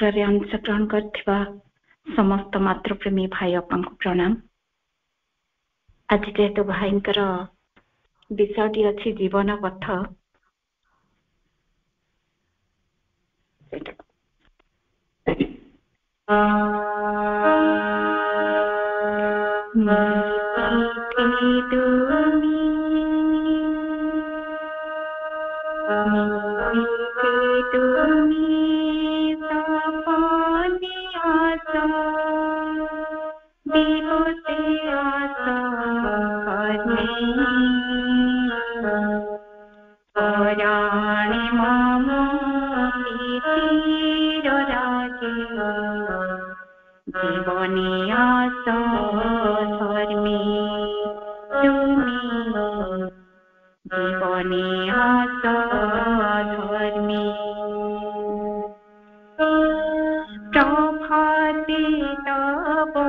चक्र अंशग्रहण कर समस्त मातृप्रेमी भाई अपन को प्रणाम आज जेहेतु भाई विषय टी अच्छी जीवन पथ Ah uh... माता ধর্মে তুমি জীবনে আতা ধর্মে প্রভাতে তবা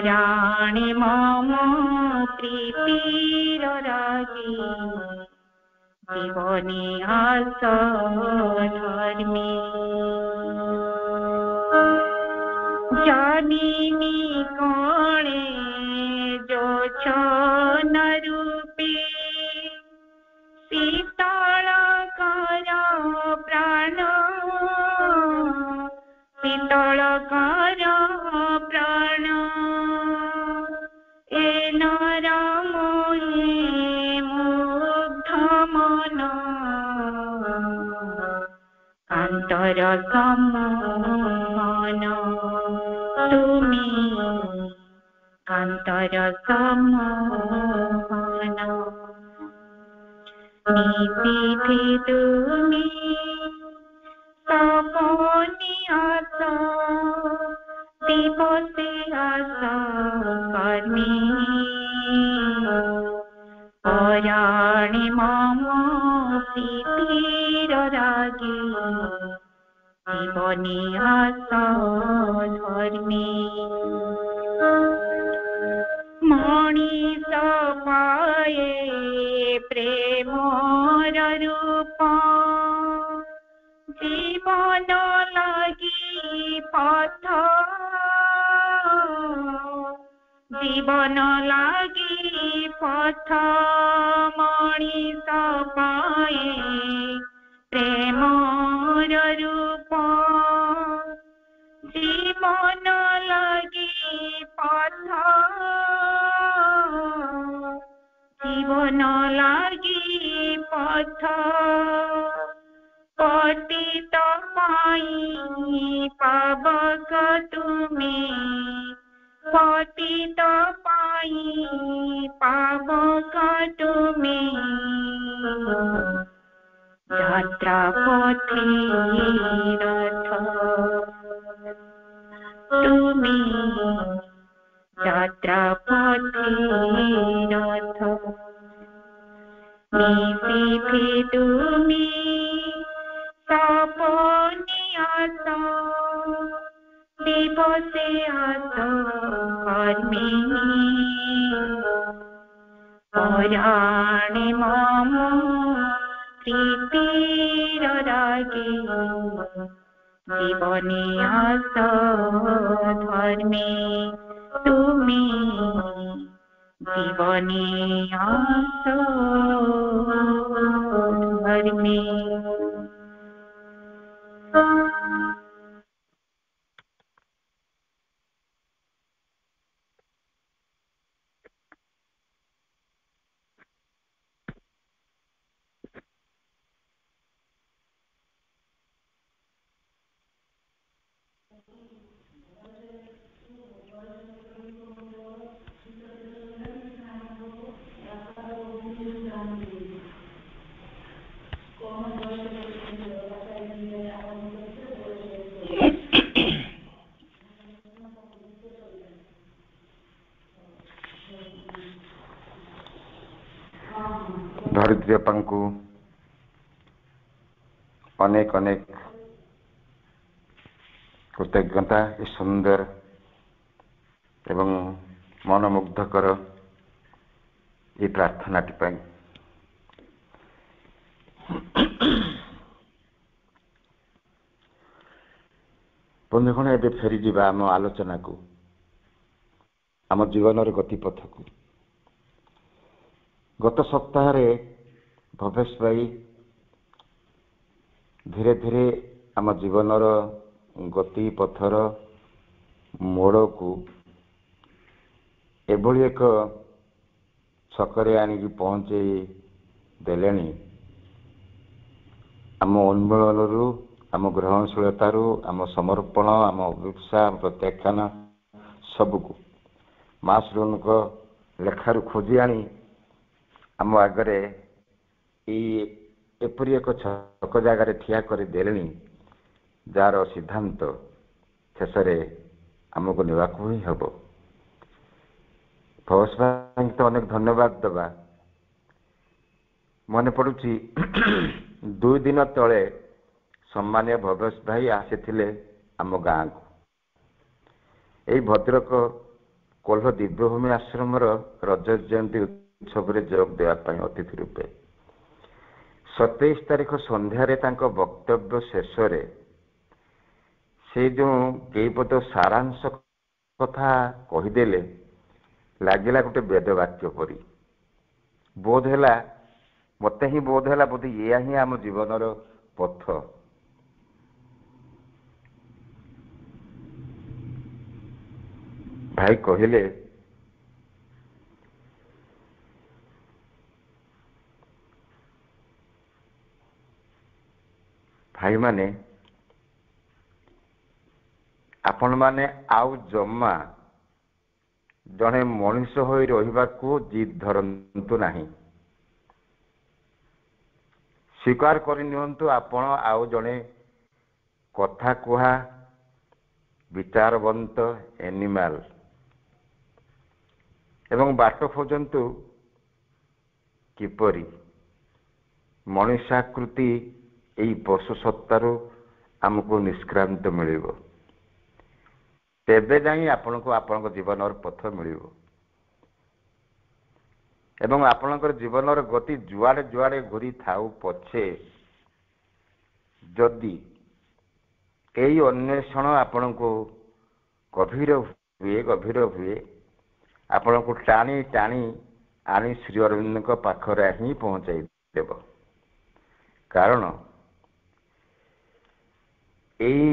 पराणि मम प्रीतिरराजी जीवने आस अन्तरसमान तुमि अन्तरसमान निपीति तुमि आसा धर्मी माणिस पाये प्रेम रूप जीवन लगी पथ जीवन लगी पथ माणिस पाए पाथा पाटितपायि पावक तुमे पाटितपायि पावक तुमे यात्रा पथे रथ तुमे यात्रा पथे रथ पिपितुमि सपोनियासो दिवसे आसो कर्मिणि पुराणि मम प्रीतिररागे जीवने आसो धर्मे तुमि जीवनी आसो घर में ଝିଅପାଙ୍କୁ ଅନେକ ଅନେକ କୃତଜ୍ଞତା ଏ ସୁନ୍ଦର ଏବଂ ମନମୁଗ୍ଧକର ଏ ପ୍ରାର୍ଥନାଟି ପାଇଁ ବନ୍ଧୁଗଣ ଏବେ ଫେରିଯିବା ଆମ ଆଲୋଚନାକୁ ଆମ ଜୀବନର ଗତିପଥକୁ ଗତ ସପ୍ତାହରେ ଭାଇ ଧୀରେ ଧୀରେ ଆମ ଜୀବନର ଗତି ପଥର ମୋଡ଼କୁ ଏଭଳି ଏକ ଛକରେ ଆଣିକି ପହଞ୍ଚେଇ ଦେଲେଣି ଆମ ଉନ୍ମୂଳନରୁ ଆମ ଗ୍ରହଣଶୀଳତାରୁ ଆମ ସମର୍ପଣ ଆମ ଅଭିପ୍ସା ପ୍ରତ୍ୟାଖ୍ୟାନ ସବୁକୁ ମାସ୍ରୁଙ୍କ ଲେଖାରୁ ଖୋଜି ଆଣି ଆମ ଆଗରେ ଏଇ ଏପରି ଏକ ଛକ ଜାଗାରେ ଠିଆ କରିଦେଲେଣି ଯାହାର ସିଦ୍ଧାନ୍ତ ଶେଷରେ ଆମକୁ ନେବାକୁ ହିଁ ହେବ ଫୋସ୍ ଭାଇଙ୍କୁ ତ ଅନେକ ଧନ୍ୟବାଦ ଦେବା ମନେ ପଡ଼ୁଛି ଦୁଇ ଦିନ ତଳେ ସମ୍ମାନୀୟ ଭବେଶ ଭାଇ ଆସିଥିଲେ ଆମ ଗାଁକୁ ଏଇ ଭଦ୍ରକ କୋହ୍ଲ ଦିବ୍ୟଭୂମି ଆଶ୍ରମର ରଜ ଜୟନ୍ତୀ ଉତ୍ସବରେ ଯୋଗ ଦେବା ପାଇଁ ଅତିଥି ରୂପେ ସତେଇଶ ତାରିଖ ସନ୍ଧ୍ୟାରେ ତାଙ୍କ ବକ୍ତବ୍ୟ ଶେଷରେ ସେ ଯେଉଁ କେଇପଦ ସାରାଂଶ କଥା କହିଦେଲେ ଲାଗିଲା ଗୋଟେ ବେଦ ବାକ୍ୟ ପରି ବୋଧ ହେଲା ମୋତେ ହିଁ ବୋଧ ହେଲା ବୋଧେ ଏହା ହିଁ ଆମ ଜୀବନର ପଥ ଭାଇ କହିଲେ ভাই মানে আপন মানে আউ জমা জনে মনুষ হৈ ৰহবাক জিদ ধৰন্তু নাহি স্বীকাৰ কৰি নিয়ন্তু আপোন আউ জনে কথা কোৱা বিচাৰবন্ত এনিমাল এবং বাট খোঁজন্তু কিপৰি মনুষ্যাকৃতি ଏହି ବର୍ଷ ସତ୍ତାରୁ ଆମକୁ ନିଷ୍କ୍ରାନ୍ତ ମିଳିବ ତେବେ ଯାଇ ଆପଣଙ୍କୁ ଆପଣଙ୍କ ଜୀବନର ପଥ ମିଳିବ ଏବଂ ଆପଣଙ୍କର ଜୀବନର ଗତି ଯୁଆଡ଼େ ଯୁଆଡ଼େ ଘୁରି ଥାଉ ପଛେ ଯଦି ଏହି ଅନ୍ୱେଷଣ ଆପଣଙ୍କୁ ଗଭୀର ହୁଏ ଗଭୀର ହୁଏ ଆପଣଙ୍କୁ ଟାଣି ଟାଣି ଆଣି ଶ୍ରୀ ଅରବିନ୍ଦଙ୍କ ପାଖରେ ହିଁ ପହଞ୍ଚାଇ ଦେବ କାରଣ ଏଇ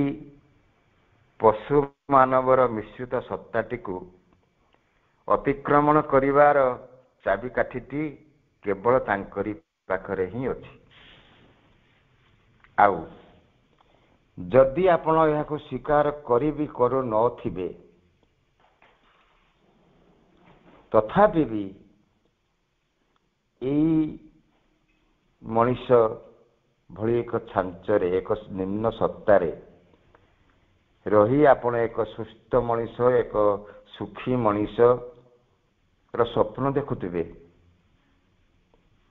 ପଶୁମାନବର ମିଶ୍ରିତ ସତ୍ତାଟିକୁ ଅତିକ୍ରମଣ କରିବାର ଚାବିକାଠିଟି କେବଳ ତାଙ୍କରି ପାଖରେ ହିଁ ଅଛି ଆଉ ଯଦି ଆପଣ ଏହାକୁ ସ୍ୱୀକାର କରିବି କରୁନଥିବେ ତଥାପି ବି ଏଇ ମଣିଷ ଭଳି ଏକ ଛାଞ୍ଚରେ ଏକ ନିମ୍ନ ସତ୍ତାରେ ରହି ଆପଣ ଏକ ସୁସ୍ଥ ମଣିଷ ଏକ ସୁଖୀ ମଣିଷର ସ୍ୱପ୍ନ ଦେଖୁଥିବେ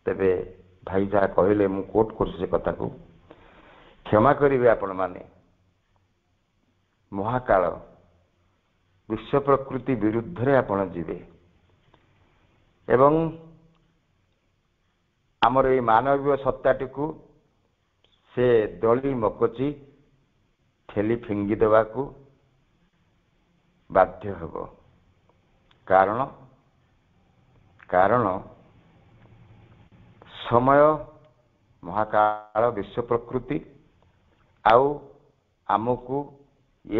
ତେବେ ଭାଇ ଯାହା କହିଲେ ମୁଁ କୋର୍ଟ କରୁଛି ସେ କଥାକୁ କ୍ଷମା କରିବେ ଆପଣମାନେ ମହାକାଳ ବିଶ୍ୱ ପ୍ରକୃତି ବିରୁଦ୍ଧରେ ଆପଣ ଯିବେ ଏବଂ ଆମର ଏଇ ମାନବୀୟ ସତ୍ତାଟିକୁ ସେ ଦଳି ମକଚି ଠେଲି ଫିଙ୍ଗି ଦେବାକୁ ବାଧ୍ୟ ହେବ କାରଣ କାରଣ ସମୟ ମହାକାଳ ବିଶ୍ୱ ପ୍ରକୃତି ଆଉ ଆମକୁ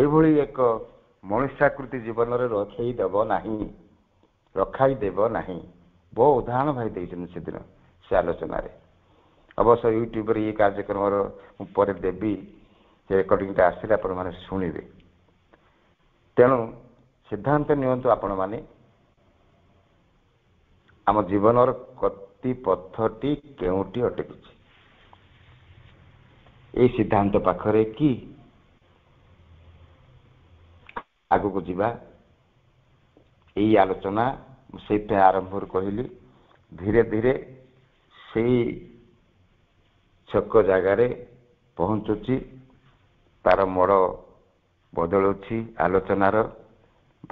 ଏଭଳି ଏକ ମଣିଷାକୃତି ଜୀବନରେ ରଖେଇ ଦେବ ନାହିଁ ରଖାଇ ଦେବ ନାହିଁ ବହୁ ଉଦାହରଣ ଭାଇ ଦେଇଛନ୍ତି ସେଦିନ ସେ ଆଲୋଚନାରେ ଅବଶ୍ୟ ୟୁଟ୍ୟୁବ୍ରେ ଇଏ କାର୍ଯ୍ୟକ୍ରମର ମୁଁ ପରେ ଦେବି ସେ ରେକର୍ଡ଼ିଂଟା ଆସିଲେ ଆପଣମାନେ ଶୁଣିବେ ତେଣୁ ସିଦ୍ଧାନ୍ତ ନିଅନ୍ତୁ ଆପଣମାନେ ଆମ ଜୀବନର ଗତି ପଥଟି କେଉଁଠି ଅଟକିଛି ଏଇ ସିଦ୍ଧାନ୍ତ ପାଖରେ କି ଆଗକୁ ଯିବା ଏଇ ଆଲୋଚନା ମୁଁ ସେଇଥିପାଇଁ ଆରମ୍ଭରୁ କହିଲି ଧୀରେ ଧୀରେ ସେଇ ଛକ ଜାଗାରେ ପହଞ୍ଚୁଛି ତାର ମୋଡ଼ ବଦଳୁଛି ଆଲୋଚନାର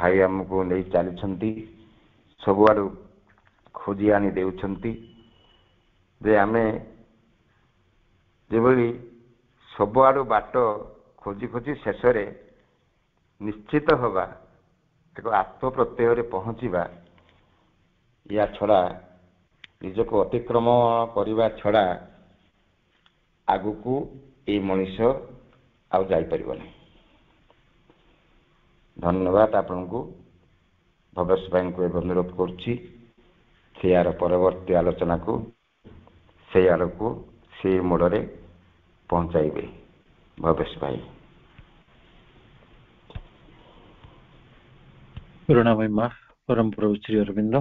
ଭାଇ ଆମକୁ ନେଇ ଚାଲିଛନ୍ତି ସବୁଆଡ଼ୁ ଖୋଜି ଆଣି ଦେଉଛନ୍ତି ଯେ ଆମେ ଯେଭଳି ସବୁଆଡ଼ୁ ବାଟ ଖୋଜି ଖୋଜି ଶେଷରେ ନିଶ୍ଚିତ ହେବା ଏକ ଆତ୍ମପ୍ରତ୍ୟୟରେ ପହଞ୍ଚିବା ୟା ଛଡ଼ା ନିଜକୁ ଅତିକ୍ରମ କରିବା ଛଡ଼ା ଆଗକୁ ଏଇ ମଣିଷ ଆଉ ଯାଇପାରିବ ନାହିଁ ଧନ୍ୟବାଦ ଆପଣଙ୍କୁ ଭବେଶ ଭାଇଙ୍କୁ ଏବେ ଅନୁରୋଧ କରୁଛି ସେ ଆର ପରବର୍ତ୍ତୀ ଆଲୋଚନାକୁ ସେ ଆଡ଼କୁ ସେ ମୋଡ଼ରେ ପହଞ୍ଚାଇବେ ଭବେଶ ଭାଇ ପ୍ରଣାମ ମା ପରମ୍ପରା ଶ୍ରୀ ଅରବିନ୍ଦ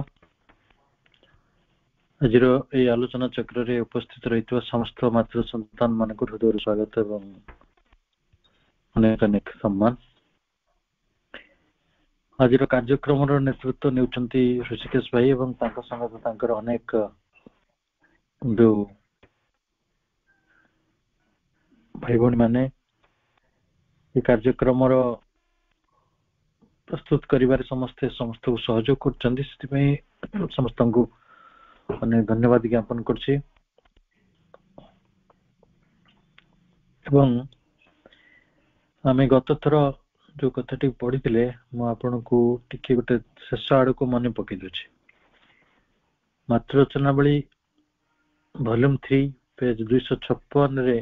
하지루 এই আলোচনা চক্ররে উপস্থিত রহিتوا সমস্ত মাত্রা সন্তান মনেକୁ হদৰ স্বাগতম আৰু अनेकानेक সম্মান 하지ৰা কাৰ্যক্রমৰ নেতৃত্ব নিউচন্তি ঋষিকেশ বাই আৰু তাৰ সংগত তাৰ अनेक বন্ধু ভাইগণ মানে এই কাৰ্যক্রমৰ প্ৰস্তুত কৰিবৰ সমস্তে সমস্তক সহায়ক কৰিচন্তি সেইবাই সমস্তক ଅନେକ ଧନ୍ୟବାଦ ଜ୍ଞାପନ କରୁଛି ଏବଂ ଆମେ ଗତ ଥର ଯୋଉ କଥାଟି ପଢିଥିଲେ ମୁଁ ଆପଣଙ୍କୁ ଟିକେ ଗୋଟେ ଶେଷ ଆଡକୁ ମନେ ପକେଇ ଦଉଛି ମାତୃରଚନାବଳୀ ଭଲ୍ୟୁମ ଥ୍ରୀ ପେଜ ଦୁଇଶହ ଛପନରେ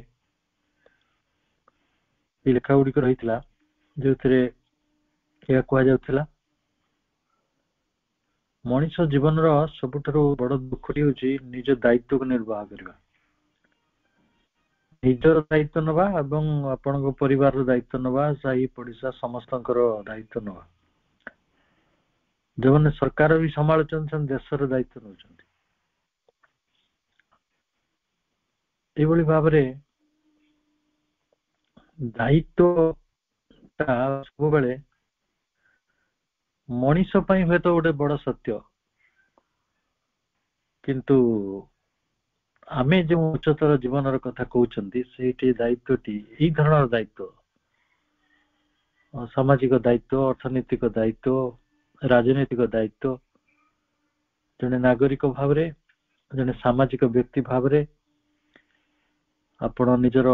ଲେଖା ଗୁଡିକ ରହିଥିଲା ଯେଉଁଥିରେ ଏହା କୁହାଯାଉଥିଲା ମଣିଷ ଜୀବନର ସବୁଠାରୁ ବଡ ଦୁଃଖଟି ହଉଛି ନିଜ ଦାୟିତ୍ୱକୁ ନିର୍ବାହ କରିବା ନିଜର ଦାୟିତ୍ୱ ନବା ଏବଂ ଆପଣଙ୍କ ପରିବାରର ଦାୟିତ୍ୱ ନବା ସାହି ପଡ଼ିଶା ସମସ୍ତଙ୍କର ଦାୟିତ୍ୱ ନବା ଯୋଉମାନେ ସରକାର ବି ସମ୍ଭାଳୁଛନ୍ତି ସେମାନେ ଦେଶର ଦାୟିତ୍ୱ ନଉଛନ୍ତି ଏଇଭଳି ଭାବରେ ଦାୟିତ୍ୱଟା ସବୁବେଳେ ମଣିଷ ପାଇଁ ହୁଏତ ଗୋଟେ ବଡ ସତ୍ୟ କିନ୍ତୁ ଆମେ ଯେଉଁ ଉଚ୍ଚତର ଜୀବନର କଥା କହୁଛନ୍ତି ସେଇଠି ଦାୟିତ୍ୱଟି ଏଇ ଧରଣର ଦାୟିତ୍ୱ ସାମାଜିକ ଦାୟିତ୍ୱ ଅର୍ଥନୈତିକ ଦାୟିତ୍ୱ ରାଜନୈତିକ ଦାୟିତ୍ୱ ଜଣେ ନାଗରିକ ଭାବରେ ଜଣେ ସାମାଜିକ ବ୍ୟକ୍ତି ଭାବରେ ଆପଣ ନିଜର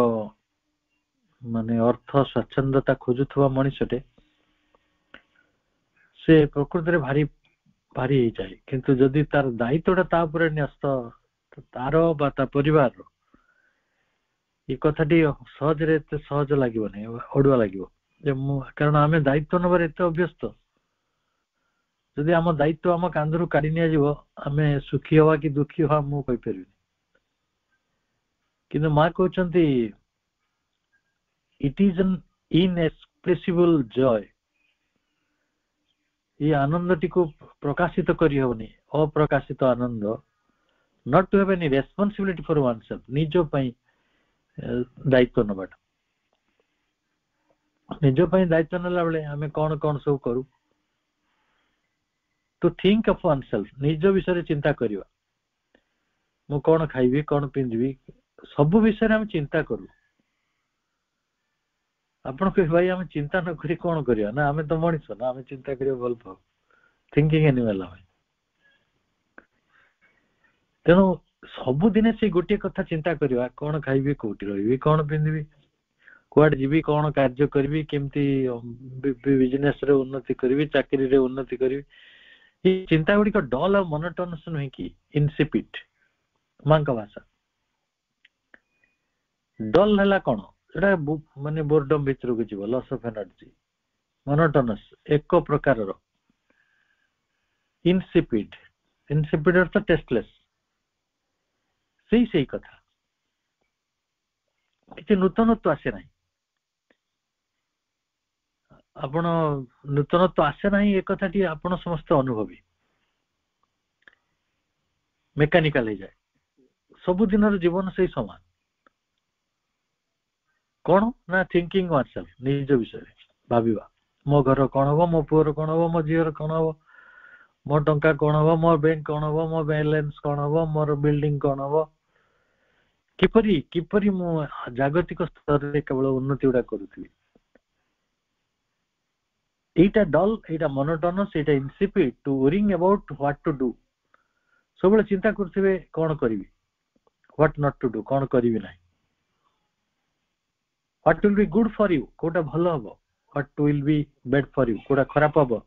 ମାନେ ଅର୍ଥ ସ୍ୱଚ୍ଛନ୍ଦତା ଖୋଜୁଥିବା ମଣିଷଟେ ସେ ପ୍ରକୃତରେ ଭାରି ଭାରି ହେଇଯାଏ କିନ୍ତୁ ଯଦି ତାର ଦାୟିତ୍ୱଟା ତା ଉପରେ ନ୍ୟସ୍ତ ତାର ବା ତା ପରିବାରର ଏ କଥାଟି ସହଜରେ ଏତେ ସହଜ ଲାଗିବନି ଅଡୁଆ ଲାଗିବ ଯେ ମୁଁ କାରଣ ଆମେ ଦାୟିତ୍ୱ ନବାରେ ଏତେ ଅଭ୍ୟସ୍ତ ଯଦି ଆମ ଦାୟିତ୍ୱ ଆମ କାନ୍ଧରୁ କାଢି ନିଆଯିବ ଆମେ ସୁଖୀ ହବା କି ଦୁଃଖୀ ହବା ମୁଁ କହିପାରିବିନି କିନ୍ତୁ ମା କହୁଛନ୍ତି ଇଟ୍ ଇଜ୍ ଇନ୍ଏକ୍ସପ୍ରେସିବୁଲ୍ ଜୟ ଏଇ ଆନନ୍ଦଟିକୁ ପ୍ରକାଶିତ କରିହେବନି ଅପ୍ରକାଶିତ ଆନନ୍ଦ not to have any responsibility for oneself ନିଜ ପାଇଁ ଦାୟିତ୍ୱ ନେବାଟା ନିଜ ପାଇଁ ଦାୟିତ୍ୱ ନେଲା ବେଳେ ଆମେ କ'ଣ କ'ଣ ସବୁ କରୁ to think of oneself ନିଜ ବିଷୟରେ ଚିନ୍ତା କରିବା ମୁଁ କ'ଣ ଖାଇବି କ'ଣ ପିନ୍ଧିବି ସବୁ ବିଷୟରେ ଆମେ ଚିନ୍ତା କରୁ ଆପଣ କହିବେ ଭାଇ ଆମେ ଚିନ୍ତା ନ କରି କଣ କରିବା ନା ଆମେ ତ ମଣିଷ ନା ଆମେ ଚିନ୍ତା କରିବା ଭଲ ପାଉ ଥିଙ୍କିଂ ଏନିମାଲ ଆମେ ତେଣୁ ସବୁଦିନେ ସେଇ ଗୋଟିଏ କଥା ଚିନ୍ତା କରିବା କଣ ଖାଇବି କୋଉଠି ରହିବି କଣ ପିନ୍ଧିବି କୁଆଡେ ଯିବି କଣ କାର୍ଯ୍ୟ କରିବି କେମିତି ବିଜନେସ ରେ ଉନ୍ନତି କରିବି ଚାକିରିରେ ଉନ୍ନତି କରିବି ଏଇ ଚିନ୍ତା ଗୁଡିକ ଡଲ୍ ଆଉ ମନୋଟନସ ନୁହେଁ କି ଇନ୍ସିପିଟ ମାଙ୍କ ଭାଷା ଡଲ୍ ହେଲା କଣ এটা মানে বোরডম বিতর গজিব লস অফ এনার্জি মনোটোনাস এক প্রকারর insipid insipid of the tasteless সেই সেই কথা কিতে নুতনত্ব আছে নাই आपण नूतनत्व আছে নাই এক কথাটি आपण समस्त অনুভবী মেকানিক্যাল হে যায় সবুদিনৰ জীবন সেই সমা କ'ଣ ନା ଥିଙ୍କିଂ ୱାନ୍ ନିଜ ବିଷୟରେ ଭାବିବା ମୋ ଘର କ'ଣ ହବ ମୋ ପୁଅର କ'ଣ ହବ ମୋ ଝିଅର କ'ଣ ହବ ମୋ ଟଙ୍କା କ'ଣ ହବ ମୋ ବ୍ୟାଙ୍କ କ'ଣ ହବ ମୋ ବାଲାନ୍ସ କ'ଣ ହବ ମୋର ବିଲ୍ଡିଂ କ'ଣ ହବ କିପରି କିପରି ମୁଁ ଜାଗତିକ ସ୍ତରରେ କେବଳ ଉନ୍ନତି ଗୁଡା କରୁଥିବି ଏଇଟା ଡଲ୍ ଏଇଟା ମନୋଟନସ୍ ଏଇଟା insipid to worrying about what to do ସବୁବେଳେ ଚିନ୍ତା କରୁଥିବେ କ'ଣ କରିବି ହ୍ୱାଟ୍ ନଟ୍ ଟୁ ଡୁ କ'ଣ କରିବି ନାହିଁ what will be good for you kota bhalo hobo what will be bad for you kota kharap hobo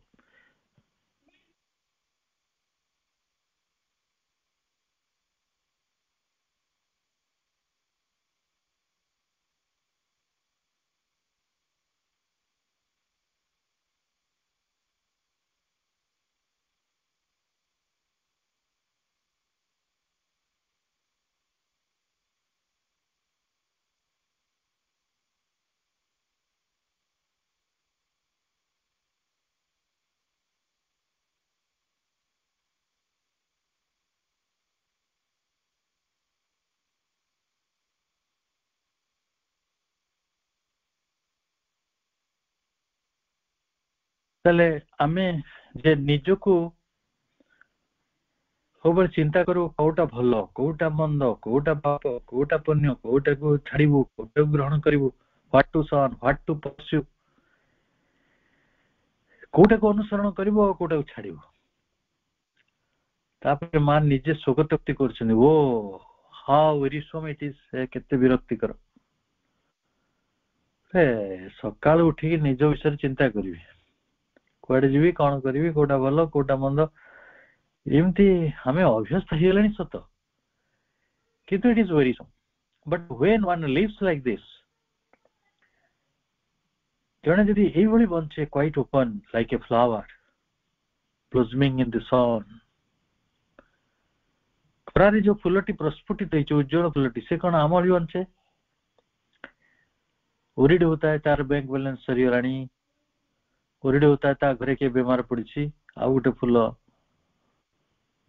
ତାହେଲେ ଆମେ ଯେ ନିଜକୁ ସବୁବେଳେ ଚିନ୍ତା କରିବୁ କୋଉଟା ଭଲ କୋଉଟା ମନ୍ଦ କୋଉଟା ପାପ କୋଉଟା ପୁଣ୍ୟ କୋଉଟାକୁ ଛାଡିବୁ କୋଉଟାକୁ ଗ୍ରହଣ କରିବୁ what to shun what to pursue କୋଉଟାକୁ ଅନୁସରଣ କରିବୁ ଆଉ କୋଉଟାକୁ ଛାଡିବ ତାପରେ ମା ନିଜେ ସ୍ୱଗତୋକ୍ତି କରୁଛନ୍ତି ଓ ହାଉ ରିସମ ଇଟ୍ ଇଜ କେତେ ବିରକ୍ତିକର ସକାଳୁ ଉଠିକି ନିଜ ବିଷୟରେ ଚିନ୍ତା କରିବି कुआडे जीवि कौन करी भल कौटा मंद एमती आम अभ्यस्त हो सत कितु it is very some but when one lives like this जड़े जदि यही बचे quite open like a flower blossoming in the खरारे जो फुलटी प्रस्फुटित तो उज्जवल फुलटी से कौन आम बचे उड़ी होता है तार बैंक बैलेन्स सरगला କୋରିଡ୍ ହେଉଥାଏ ତା ଘରେ କିଏ ବେମାର ପଡ଼ିଛି ଆଉ ଗୋଟେ ଫୁଲ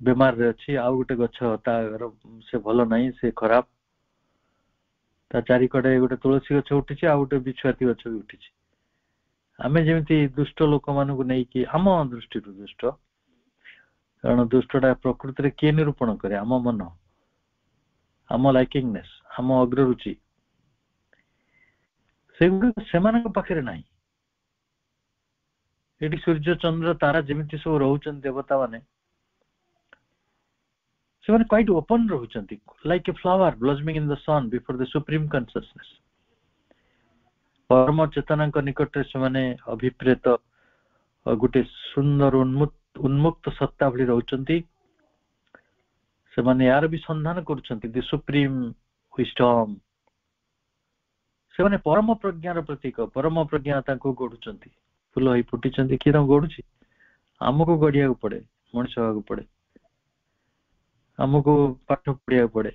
ବେମାରରେ ଅଛି ଆଉ ଗୋଟେ ଗଛ ତା ଘର ସେ ଭଲ ନାହିଁ ସେ ଖରାପ ତା ଚାରିକଡ଼େ ଗୋଟେ ତୁଳସୀ ଗଛ ଉଠିଛି ଆଉ ଗୋଟେ ବିଛୁଆତି ଗଛ ବି ଉଠିଛି ଆମେ ଯେମିତି ଦୁଷ୍ଟ ଲୋକମାନଙ୍କୁ ନେଇକି ଆମ ଦୃଷ୍ଟିରୁ ଦୁଷ୍ଟ କାରଣ ଦୁଷ୍ଟଟା ପ୍ରକୃତିରେ କିଏ ନିରୂପଣ କରେ ଆମ ମନ ଆମ ଲାଇକିଂନେସ୍ ଆମ ଅଗ୍ରରୁଚି ସେଗୁଡିକ ସେମାନଙ୍କ ପାଖରେ ନାହିଁ ये सूर्य चंद्र तारा जमी सब रोच देवता मान से क्वैट ओपन रोचान like a flower blossoming in the sun before the supreme consciousness परम चेतना निकट से अभिप्रेत गोटे सुंदर उन्मुक्त सत्ता भाई रोचार से मैंने यार भी सन्धान कर सुप्रीम विस्टम से परम प्रज्ञार प्रतीक परम प्रज्ञा गढ़ुंट ଫୁଲ ହେଇ ଫୁଟିଛନ୍ତି କିଏ ତାଙ୍କୁ ଗଢୁଛି ଆମକୁ ଗଢିବାକୁ ପଡେ ମଣିଷ ହବାକୁ ପଡେ ଆମକୁ ପାଠ ପଢିବାକୁ ପଡେ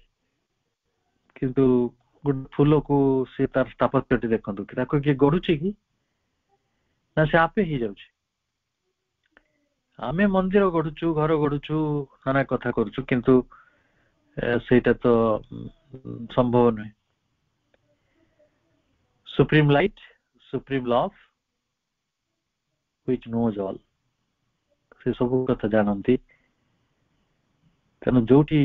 କିନ୍ତୁ ଗୋଟେ ଫୁଲକୁ ସେ ତାର ସ୍ଥାପତ୍ୟଟି ଦେଖନ୍ତୁ ତାକୁ କିଏ ଗଢୁଛି କି ନା ସେ ଆପେ ହେଇଯାଉଛି ଆମେ ମନ୍ଦିର ଗଢୁଛୁ ଘର ଗଢୁଛୁ ନାନା କଥା କରୁଛୁ କିନ୍ତୁ ସେଇଟା ତ ସମ୍ଭବ ନୁହେଁ supreme light supreme love which knows all ସେ ସବୁ କଥା ଜାଣନ୍ତି ତେଣୁ ଯୋଉଠି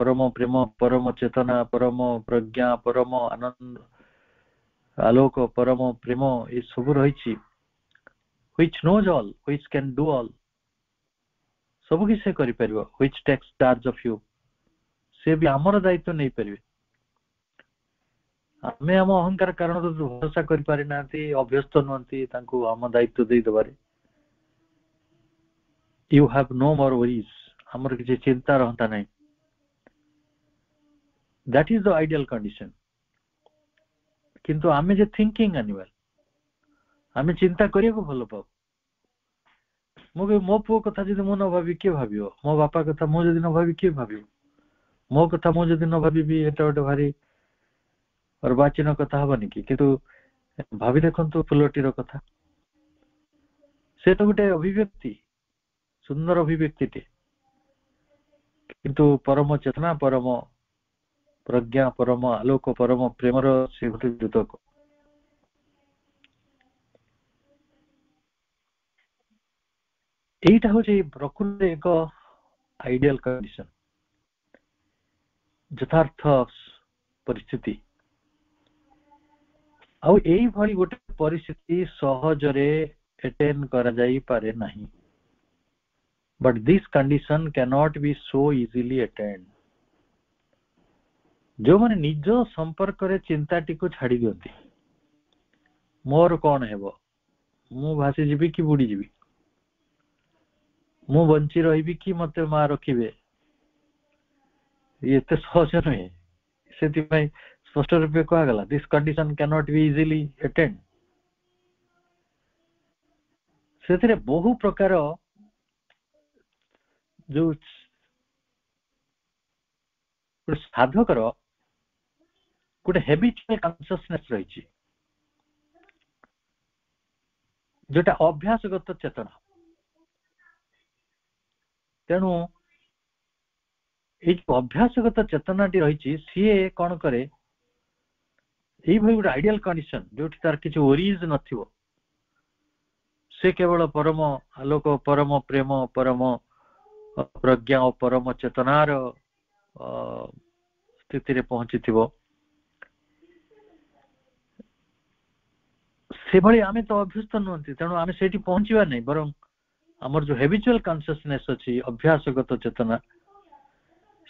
ପରମ ପ୍ରେମ ପରମ ଚେତନା ପରମ ପ୍ରଜ୍ଞା ପରମ ଆନନ୍ଦ ଆଲୋକ ପରମ ପ୍ରେମ ଏସବୁ ରହିଛି which knows all which can do all ସବୁ କିଛି ସେ କରିପାରିବ which takes charge of you ସେ ବି ଆମର ଦାୟିତ୍ୱ ନେଇପାରିବେ ଆମେ ଆମ ଅହଙ୍କାର କାରଣରୁ ଭରସା କରିପାରିନାହାନ୍ତି ଅଭ୍ୟସ୍ତ ନୁହନ୍ତି ତାଙ୍କୁ ଆମ ଦାୟିତ୍ୱ ଦେଇଦେବାରେ you have no more worries amar kichhi chinta rahta nahi that is the ideal condition কিন্তু ଆମେ ଯେ ଥିଙ୍କିଂ ଆନିମାଲ ଆମେ ଚିନ୍ତା କରିବାକୁ ଭଲ ପାଉ ମୁଁ ବି ମୋ ପୁଅ କଥା ଯଦି ମୁଁ ନ ଭାବି କିଏ ଭାବିବ ମୋ ବାପା କଥା ମୁଁ ଯଦି ନ ଭାବି କିଏ ଭାବିବ ମୋ କଥା ମୁଁ ଯଦି ନ ଭାବିବି ଏଟା ଗୋଟେ ଭାରି ଅର୍ବାଚୀନ କଥା ହବନି କି କିନ୍ତୁ ଭାବି ଦେଖନ୍ତୁ ଫୁଲଟିର କଥା ସେ ତ ଗୋଟେ ଅଭିବ୍ୟକ୍ତି सुन्दर अभिव्यक्तिः किन्तु परम चेतना परम प्रज्ञा परम ଆଲୋକ ପରମ ପ୍ରେମର ସେ ଗୋଟେ ଦ୍ୟୁତକ ଏଇଟା ହେଉଛି ପ୍ରକୃତିରେ ଏକ ଆଇଡିଆଲ କଣ୍ଡିସନ ଯଥାର୍ଥ ପରିସ୍ଥିତି ଆଉ ଏଇଭଳି ଗୋଟେ ପରିସ୍ଥିତି ସହଜରେ ଏଟେନ୍ କରାଯାଇପାରେ ନାହିଁ but this condition cannot be so easily attained जो मैंने निज संपर्क चिंता टी छाड़ दिखती मोर कौन है मुसीजी कि बुड़ी जी मुची रही कि मत माँ रखे ये सहज नुहे से स्पष्ट रूप कहगला this condition cannot be easily एटेड से बहु प्रकार ଯୋଉ ସାଧକର ଗୋଟେ ହେବିଟୁଆଲ କନସିୟସନେସ ରହିଛି ଯୋଉଟା ଅଭ୍ୟାସଗତ ଚେତନା ତେଣୁ ଏଇ ଯୋଉ ଅଭ୍ୟାସଗତ ଚେତନାଟି ରହିଛି ସିଏ କ'ଣ କରେ ଏଇଭଳି ଗୋଟେ ଆଇଡିଆଲ କଣ୍ଡିସନ ଯୋଉଠି ତାର କିଛି ଓରିଜ ନଥିବ ସେ କେବଳ ପରମ ଆଲୋକ ପରମ ପ୍ରେମ ପରମ ପ୍ରଜ୍ଞା ଓ ପରମ ଚେତନାର ସ୍ଥିତିରେ ପହଞ୍ଚିଥିବ ସେଭଳି ଆମେ ତ ଅଭ୍ୟସ୍ତ ନୁହନ୍ତି ତେଣୁ ଆମେ ସେଇଠି ପହଞ୍ଚିବା ନାହିଁ ବରଂ ଆମର ଯୋଉ ହେବିଚୁଆଲ କନସିୟସନେସ୍ ଅଛି ଅଭ୍ୟାସଗତ ଚେତନା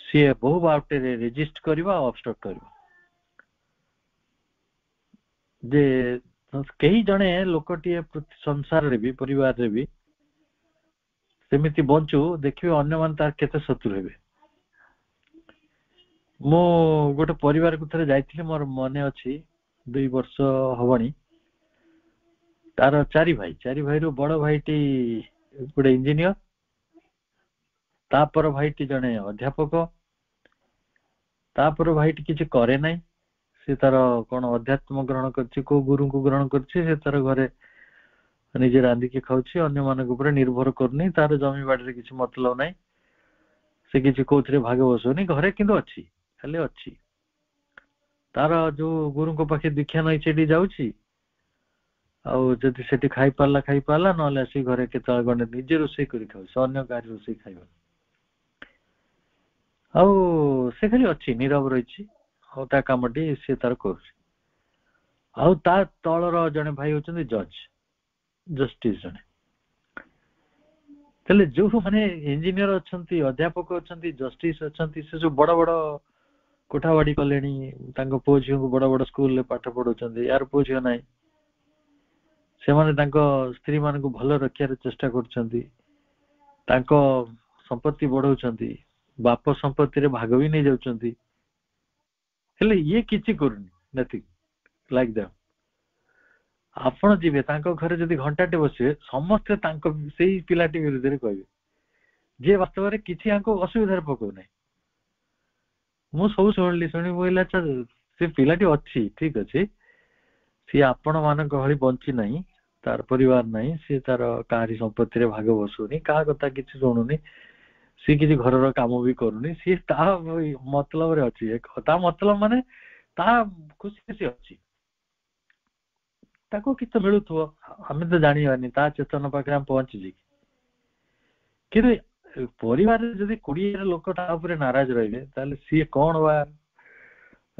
ସିଏ ବହୁ ବାଟରେ ରେଜିଷ୍ଟ କରିବା ଆଉ ଅବଷ୍ଟ କରିବ ଯେ କେହି ଜଣେ ଲୋକଟିଏ ସଂସାରରେ ବି ପରିବାରରେ ବି ସେମିତି ବଞ୍ଚୁ ଦେଖିବେ ଅନ୍ୟମାନେ ତାର କେତେ ଶତ୍ରୁ ହେବେ ମୁଁ ଗୋଟେ ପରିବାରକୁ ଥରେ ଯାଇଥିଲି ମୋର ମନେ ଅଛି ଦୁଇ ବର୍ଷ ହବଣି ତାର ଚାରି ଭାଇ ଚାରି ଭାଇରୁ ବଡ଼ ଭାଇଟି ଗୋଟେ ଇଞ୍ଜିନିୟର ତାପର ଭାଇଟି ଜଣେ ଅଧ୍ୟାପକ ତାପର ଭାଇଟି କିଛି କରେ ନାହିଁ ସେ ତାର କ'ଣ ଅଧ୍ୟାତ୍ମ ଗ୍ରହଣ କରିଛି କୋଉ ଗୁରୁଙ୍କୁ ଗ୍ରହଣ କରିଛି ସେ ତାର ଘରେ ନିଜେ ରାନ୍ଧିକି ଖାଉଛି ଅନ୍ୟମାନଙ୍କ ଉପରେ ନିର୍ଭର କରୁନି ତାର ଜମି ବାଡ଼ିରେ କିଛି ମତଲବ ନାହିଁ ସେ କିଛି କୋଉଥିରେ ଭାଗ ବସୁନି ଘରେ କିନ୍ତୁ ଅଛି ଖାଲି ଅଛି ତାର ଯୋଉ ଗୁରୁଙ୍କ ପାଖେ ଦୀକ୍ଷା ନେଇ ସେଠି ଯାଉଛି ଆଉ ଯଦି ସେଠି ଖାଇପାରିଲା ଖାଇପାରିଲା ନହେଲେ ଆସିକି ଘରେ କେତେବେଳେ ଗଣ୍ଡେ ନିଜେ ରୋଷେଇ କରି ଖାଉଛି ଅନ୍ୟ କାହାରି ରୋଷେଇ ଖାଇବ ଆଉ ସେ ଖାଲି ଅଛି ନିରବ ରହିଛି ଆଉ ତା କାମଟି ସିଏ ତାର କରୁଛି ଆଉ ତା ତଳର ଜଣେ ଭାଇ ହଉଛନ୍ତି ଜଜ୍ ଜଷ୍ଟିସ୍ ଜଣେ ତାହେଲେ ଯେଉଁମାନେ ଇଞ୍ଜିନିୟର ଅଛନ୍ତି ଅଧ୍ୟାପକ ଅଛନ୍ତି ଜଷ୍ଟିସ୍ ଅଛନ୍ତି ସେ ସବୁ ବଡ଼ ବଡ଼ କୋଠାବାଡ଼ି କଲେଣି ତାଙ୍କ ପୁଅ ଝିଅଙ୍କୁ ବଡ଼ ବଡ଼ ସ୍କୁଲରେ ପାଠ ପଢ଼ାଉଛନ୍ତି ୟାର ପୁଅ ଝିଅ ନାହିଁ ସେମାନେ ତାଙ୍କ ସ୍ତ୍ରୀମାନଙ୍କୁ ଭଲ ରଖିବାର ଚେଷ୍ଟା କରୁଛନ୍ତି ତାଙ୍କ ସମ୍ପତ୍ତି ବଢ଼ାଉଛନ୍ତି ବାପ ସମ୍ପତ୍ତିରେ ଭାଗ ବି ନେଇଯାଉଛନ୍ତି ହେଲେ ଇଏ କିଛି କରୁନି ନଥିଙ୍ଗ ଲାଇକ୍ ଦ୍ୟାଟ୍ ଆପଣ ଯିବେ ତାଙ୍କ ଘରେ ଯଦି ଘଣ୍ଟାଟେ ବସିବେ ସମସ୍ତେ ତାଙ୍କ ସେଇ ପିଲାଟି ବିରୁଦ୍ଧରେ କହିବେ ଯିଏ ବାସ୍ତବରେ କିଛି ଆଙ୍କୁ ଅସୁବିଧାରେ ପକଉନାହିଁ ମୁଁ ସବୁ ଶୁଣିଲି ଶୁଣି ମୁଁ କହିଲି ଆଚ୍ଛା ସେ ପିଲାଟି ଅଛି ଠିକ୍ ଅଛି ସିଏ ଆପଣମାନଙ୍କ ଭଳି ବଞ୍ଚି ନାହିଁ ତାର ପରିବାର ନାହିଁ ସିଏ ତାର କାହାରି ସମ୍ପତ୍ତିରେ ଭାଗ ବସୁନି କାହା କଥା କିଛି ଶୁଣୁନି ସିଏ କିଛି ଘରର କାମ ବି କରୁନି ସିଏ ତା ମତଲବରେ ଅଛି ତା ମତଲବ ମାନେ ତା ଖୁସିରେ ସିଏ ଅଛି ତାକୁ କିଛି ତ ମିଳୁଥିବ ଆମେ ତ ଜାଣିବାନି ତା ଚେତନ ପାଖରେ ଆମେ ପହଞ୍ଚିଛି କିନ୍ତୁ ପରିବାରରେ ଯଦି କୋଡିଏ ଲୋକ ତା ଉପରେ ନାରାଜ ରହିବେ ତାହେଲେ ସିଏ କଣ ବା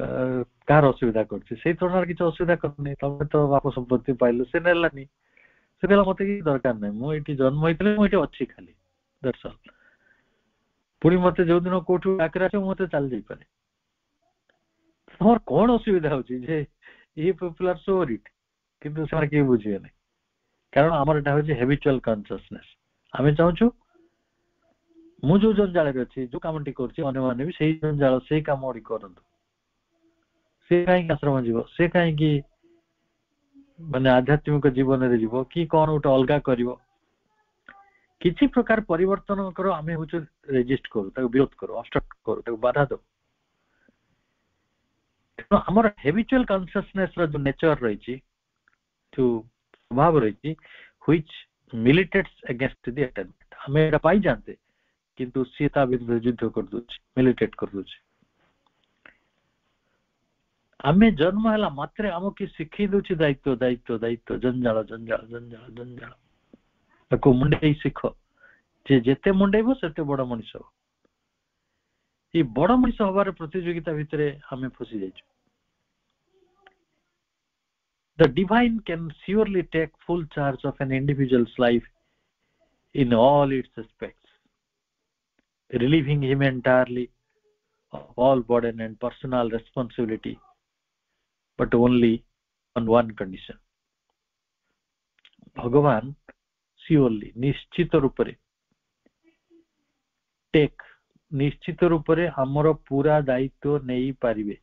କାହାର ଅସୁବିଧା କରୁଛି ସେଇ ଧରଣର କିଛି ଅସୁବିଧା କରୁନି ତମେ ତ ବାପ ସମ୍ପତ୍ତି ପାଇଲୁ ସେ ନେଲାନି ସେ କହିଲା ମତେ କିଛି ଦରକାର ନାହିଁ ମୁଁ ଏଠି ଜନ୍ମ ହେଇଥିଲି ମୁଁ ଏଠି ଅଛି ଖାଲି ଦର୍ଶନ ପୁଣି ମତେ ଯୋଉ ଦିନ କୋଉଠି ଡାକରା ଅଛି ମୁଁ ମତେ ଚାଲି ଯାଇପାରେ ତମର କଣ ଅସୁବିଧା ହଉଛି ଯେ ଇଏ ପପୁଲାର ସୋ কিন্তু ସେମାନେ କେହି ବୁଝିବେନି କାରଣ ଆମର ଏଇଟା ହେଉଛି ହେବିଚୁଆଲ୍ କନସିୟସନେସ୍ ଆମେ ଚାହୁଁଛୁ ମୁଁ ଯୋଉ ଜଞ୍ଜାଳରେ ଅଛି ଯୋଉ କାମଟି କରୁଛି ଅନ୍ୟମାନେ ବି ସେଇ ଜଞ୍ଜାଳ ସେଇ କାମ ଗୁଡ଼ିକ କରନ୍ତୁ ସେ କାହିଁକି ଆଶ୍ରମ ଯିବ ସେ କାହିଁକି ମାନେ ଆଧ୍ୟାତ୍ମିକ ଜୀବନରେ ଯିବ କି କ'ଣ ଗୋଟେ ଅଲଗା କରିବ କିଛି ପ୍ରକାର ପରିବର୍ତ୍ତନଙ୍କର ଆମେ ହେଉଛୁ ରେଜିଷ୍ଟ କରୁ ତାକୁ ବିରୋଧ କରୁ ଅବଷ୍ଟ୍ରକ୍ଟ କରୁ ତାକୁ ବାଧା ଦେଉ ତେଣୁ ଆମର ହେବିଚୁଆଲ୍ କନସିୟସନେସ୍ର ଯୋଉ ନେଚର୍ ରହିଛି to Mahabharati, which militates against the attainment. আমি এটা পাই জানতে কিন্তু সীতা বিরুদ্ধে যুদ্ধ করে দেଉଛି মিলিটেট করে দেଉଛି ଆମେ ଜନ୍ମ ହେଲା ମାତ୍ରେ ଆମକୁ କିଏ ଶିଖେଇ ଦଉଛି ଦାୟିତ୍ୱ ଦାୟିତ୍ୱ ଦାୟିତ୍ୱ ଜଞ୍ଜାଳ ଜଞ୍ଜାଳ ଜଞ୍ଜାଳ ଜଞ୍ଜାଳ ତାକୁ ମୁଣ୍ଡେଇ ଶିଖ ଯେ ଯେତେ ମୁଣ୍ଡେଇବ ସେତେ ବଡ ମଣିଷ ହବ ଏଇ ବଡ ମଣିଷ ହବାର ପ୍ରତିଯୋଗିତା ଭିତରେ ଆମେ ଫସି ଯାଇଛୁ the divine can surely take full charge of an individual's life in all its aspects, relieving him entirely of all burden and personal responsibility, but only on one condition. Bhagavan surely, নিশ্চিত রূপে take ନିଶ୍ଚିତ ରୂପରେ ଆମର ପୁରା ଦାୟିତ୍ୱ ନେଇପାରିବେ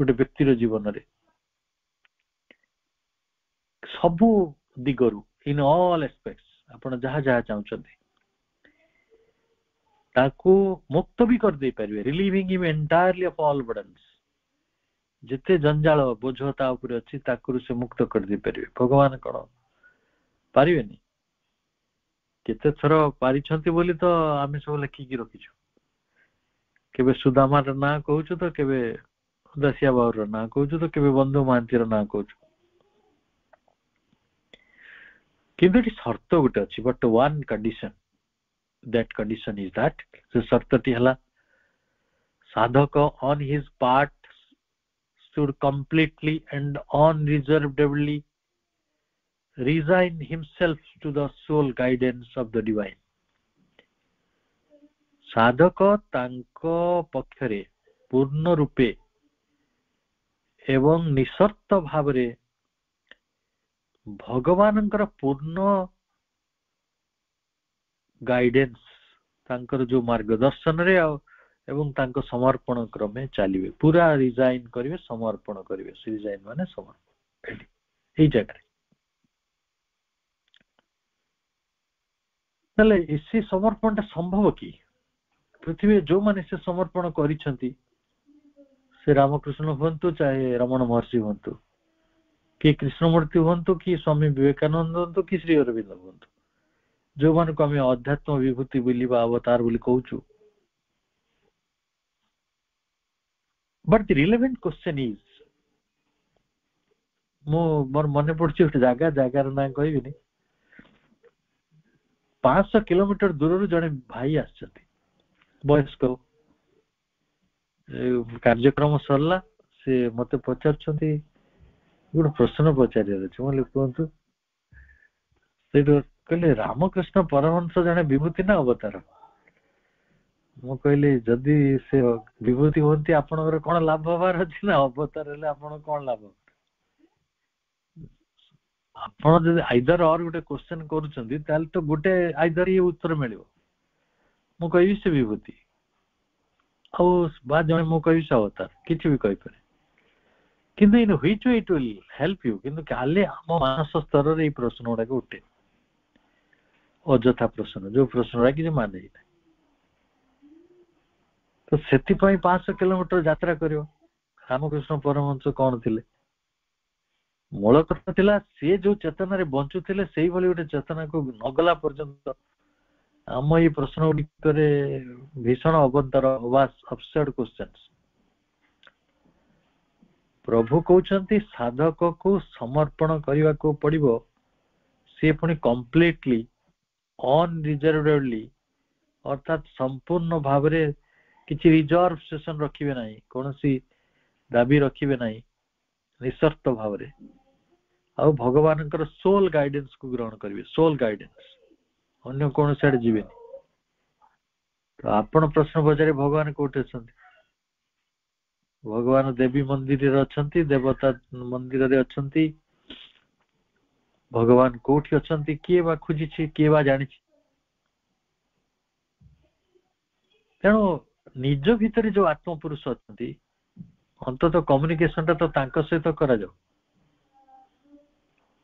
ଗୋଟେ ବ୍ୟକ୍ତିର ଜୀବନରେ ସବୁ ଦିଗରୁ ଇନ୍ ଅଲ୍ ଆସ୍ପେକ୍ଟ ଆପଣ ଯାହା ଯାହା ଚାହୁଁଛନ୍ତି ତାକୁ ମୁକ୍ତ ବି କରିଦେଇ ପାରିବେ ରିଲିଭିଂ ଇମ୍ ଏଣ୍ଟାୟାରଲି ଅଫ୍ ଅଲ୍ ବର୍ଡନ୍ସ ଯେତେ ଜଞ୍ଜାଳ ବୋଝ ତା ଉପରେ ଅଛି ତାକୁ ସେ ମୁକ୍ତ କରିଦେଇ ପାରିବେ ଭଗବାନ କ'ଣ ପାରିବେନି କେତେ ଥର ପାରିଛନ୍ତି ବୋଲି ତ ଆମେ ସବୁ ଲେଖିକି ରଖିଛୁ କେବେ ସୁଦାମାର ନାଁ କହୁଛୁ ତ କେବେ ଦାସିଆ ବାବୁର ନାଁ କହୁଛୁ ତ କେବେ ବନ୍ଧୁ ମହାନ୍ତିର ନାଁ କହୁଛୁ କିନ୍ତୁ ଏଠି ସର୍ତ୍ତ ଗୋଟେ ଅଛି but one condition that condition is that ସେ ସର୍ତ୍ତଟି ହେଲା ସାଧକ on his part should completely and unreservedly resign himself to the sole guidance of the divine ସାଧକ ତାଙ୍କ ପକ୍ଷରେ ପୂର୍ଣ୍ଣ ରୂପେ ଏବଂ ନିଃସର୍ତ୍ତ ଭାବରେ ଭଗବାନଙ୍କର ପୂର୍ଣ୍ଣ ଗାଇଡେନ୍ସ ତାଙ୍କର ଯୋଉ ମାର୍ଗଦର୍ଶନରେ ଆଉ ଏବଂ ତାଙ୍କ ସମର୍ପଣ କ୍ରମେ ଚାଲିବେ ପୁରା ରିଜାଇନ୍ କରିବେ ସମର୍ପଣ କରିବେ ରିଜାଇନ୍ ମାନେ ସମର୍ପଣ ଏଠି ଏଇ ଜାଗାରେ ତାହେଲେ ସେ ସମର୍ପଣଟା ସମ୍ଭବ କି ପୃଥିବୀରେ ଯୋଉମାନେ ସେ ସମର୍ପଣ କରିଛନ୍ତି ସେ ରାମକୃଷ୍ଣ ହୁଅନ୍ତୁ ଚାହେ ରମଣ ମହର୍ଷି ହୁଅନ୍ତୁ कि कृष्णमूर्ति हूँ कि स्वामी बेकानंद हूँ कि श्री अरविन्द हुवन्तु जोमानको आमे अध्यात्म विभूति बोली अवतार बोली कहुछु but the relevant question is मो मोर मने पड़छ गोटे जागा जागार ना कह पांच किलोमीटर दूररु जणे भाई आयस्क कार्यक्रम सरला से मत पचार ଗୋଟେ ପ୍ରଶ୍ନ ପଚାରିବାର ଅଛି ମୁଁ କହିଲି କୁହନ୍ତୁ ସେଇଠୁ କହିଲେ ରାମକୃଷ୍ଣ ପରମହଂସ ଜଣେ ବିଭୂତି ନା ଅବତାର ମୁଁ କହିଲି ଯଦି ସେ ବିଭୂତି ହୁଅନ୍ତି ଆପଣଙ୍କର କଣ ଲାଭ ହବାର ଅଛି ନା ଅବତାର ହେଲେ ଆପଣ କଣ ଲାଭ ଆପଣ ଯଦି ଆଇଦର ଅର୍ ଗୋଟେ କ୍ୱେଶ୍ଚନ କରୁଛନ୍ତି ତାହେଲେ ତ ଗୋଟେ ଆଇଦର ଇଏ ଉତ୍ତର ମିଳିବ ମୁଁ କହିବି ସେ ବିଭୂତି ଆଉ ବା ଜଣେ ମୁଁ କହିବି ସେ ଅବତାର କିଛି ବି କହିପାରେ কিন্তু in which way it will help you কিন্তু କାଲି ଆମ ମାନସ ସ୍ତରରେ ଏଇ ପ୍ରଶ୍ନ ଗୁଡାକ ଉଠେ ଅଯଥା ପ୍ରଶ୍ନ ଯୋଉ ପ୍ରଶ୍ନ ଗୁଡା କିଛି ମାନେ ନାହିଁ ତ ସେଥିପାଇଁ ପାଞ୍ଚଶହ କିଲୋମିଟର ଯାତ୍ରା କରିବ ରାମକୃଷ୍ଣ ପରମହଂସ କ'ଣ ଥିଲେ ମୂଳ କଥା ଥିଲା ସିଏ ଯୋଉ ଚେତନାରେ ବଞ୍ଚୁଥିଲେ ସେଇଭଳି ଗୋଟେ ଚେତନାକୁ ନଗଲା ପର୍ଯ୍ୟନ୍ତ ଆମ ଏଇ ପ୍ରଶ୍ନ ଗୁଡିକରେ ଭୀଷଣ ଅବନ୍ତର ଅବାସ ଅବସର୍ଡ କ୍ୱେଶ୍ଚନ୍ସ ପ୍ରଭୁ କହୁଛନ୍ତି ସାଧକକୁ ସମର୍ପଣ କରିବାକୁ ପଡିବ ସିଏ ପୁଣି କମ୍ପ୍ଲିଟଲି ଅନରିଜର୍ଭଲି ଅର୍ଥାତ ସମ୍ପୂର୍ଣ୍ଣ ଭାବରେ କିଛି ରିଜର୍ଭ ରଖିବେ ନାହିଁ କୌଣସି ଦାବି ରଖିବେ ନାହିଁ ନିଃସର୍ତ୍ତ ଭାବରେ ଆଉ ଭଗବାନଙ୍କର ସୋଲ କୁ ଗ୍ରହଣ କରିବେ ସୋଲ ଗାଇଡେନ୍ସ ଅନ୍ୟ କୌଣସି ଆଡ଼େ ଯିବେନି ତ ଆପଣ ପ୍ରଶ୍ନ ପଚାରିବେ ଭଗବାନ କୋଉଠି ଅଛନ୍ତି ଭଗବାନ ଦେବୀ ମନ୍ଦିରରେ ଅଛନ୍ତି ଦେବତା ମନ୍ଦିରରେ ଅଛନ୍ତି ଭଗବାନ କୋଉଠି ଅଛନ୍ତି କିଏ ବା ଖୋଜିଛି କିଏ ବା ଜାଣିଛି ତେଣୁ ନିଜ ଭିତରେ ଯୋଉ ଆତ୍ମପୁରୁଷ ଅଛନ୍ତି ଅନ୍ତତଃ କମ୍ୟୁନିକେସନଟା ତ ତାଙ୍କ ସହିତ କରାଯାଉ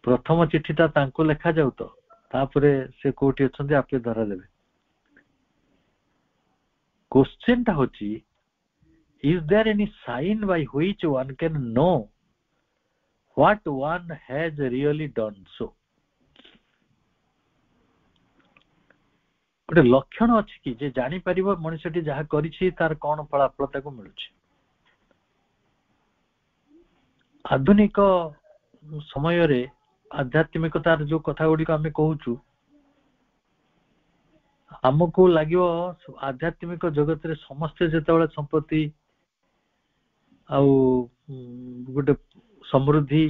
ପ୍ରଥମ ଚିଠିଟା ତାଙ୍କୁ ଲେଖାଯାଉ ତ ତାପରେ ସେ କୋଉଠି ଅଛନ୍ତି ଆପେ ଧରାଦେବେ କୋଶ୍ଚିନ୍ଟା ହଉଛି is there any sign by which one can know what one has really done so गोटे लक्षण अच्छे कि जे जापर मनुष्यटी जहाँ कर तार कौन फलाफलता को मिलू आधुनिक समय रे आध्यात्मिकतार जो कथा गुड़िकमें कौचु आम को लगे आध्यात्मिक जगत रे समस्ते जो संपत्ति ଆଉ ଗୋଟେ ସମୃଦ୍ଧି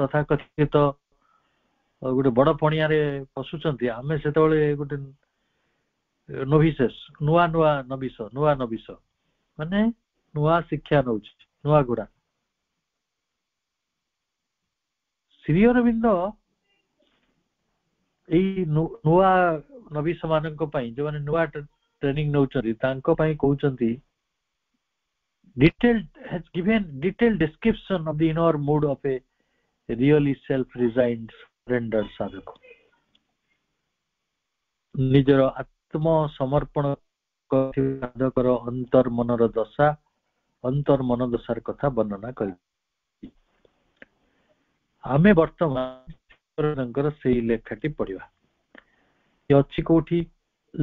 ତଥା କଥିତ ଆଉ ଗୋଟେ ବଡ ପଣିଆରେ ପଶୁଛନ୍ତି ଆମେ ସେତେବେଳେ ଗୋଟେ ନୋଭିସେସ୍ ନୂଆ ନୂଆ ନବିଷ ନୂଆ ନବିଷ ମାନେ ନୂଆ ଶିକ୍ଷା ନଉଛି ନୂଆ ଗୁଡା ଶ୍ରୀ ଅରବିନ୍ଦ ଏଇ ନୂଆ ନବିଷ ମାନଙ୍କ ପାଇଁ ଯୋଉମାନେ ନୂଆ ଟ୍ରେନିଂ ନଉଛନ୍ତି ତାଙ୍କ ପାଇଁ କହୁଛନ୍ତି detailed has given detailed description of the inner mood of a really self-resigned surrender sadhak nijara atma sadhakara antar ନିଜର ଆତ୍ମସମର୍ପଣ ସାଧକର ଅନ୍ତର୍ମନର ଦଶା ଅନ୍ତର୍ମନ ଦଶାର କଥା ବର୍ଣ୍ଣନା କରି ଆମେ ବର୍ତ୍ତମାନଙ୍କର ସେଇ ଲେଖାଟି ye ଅଛି kothi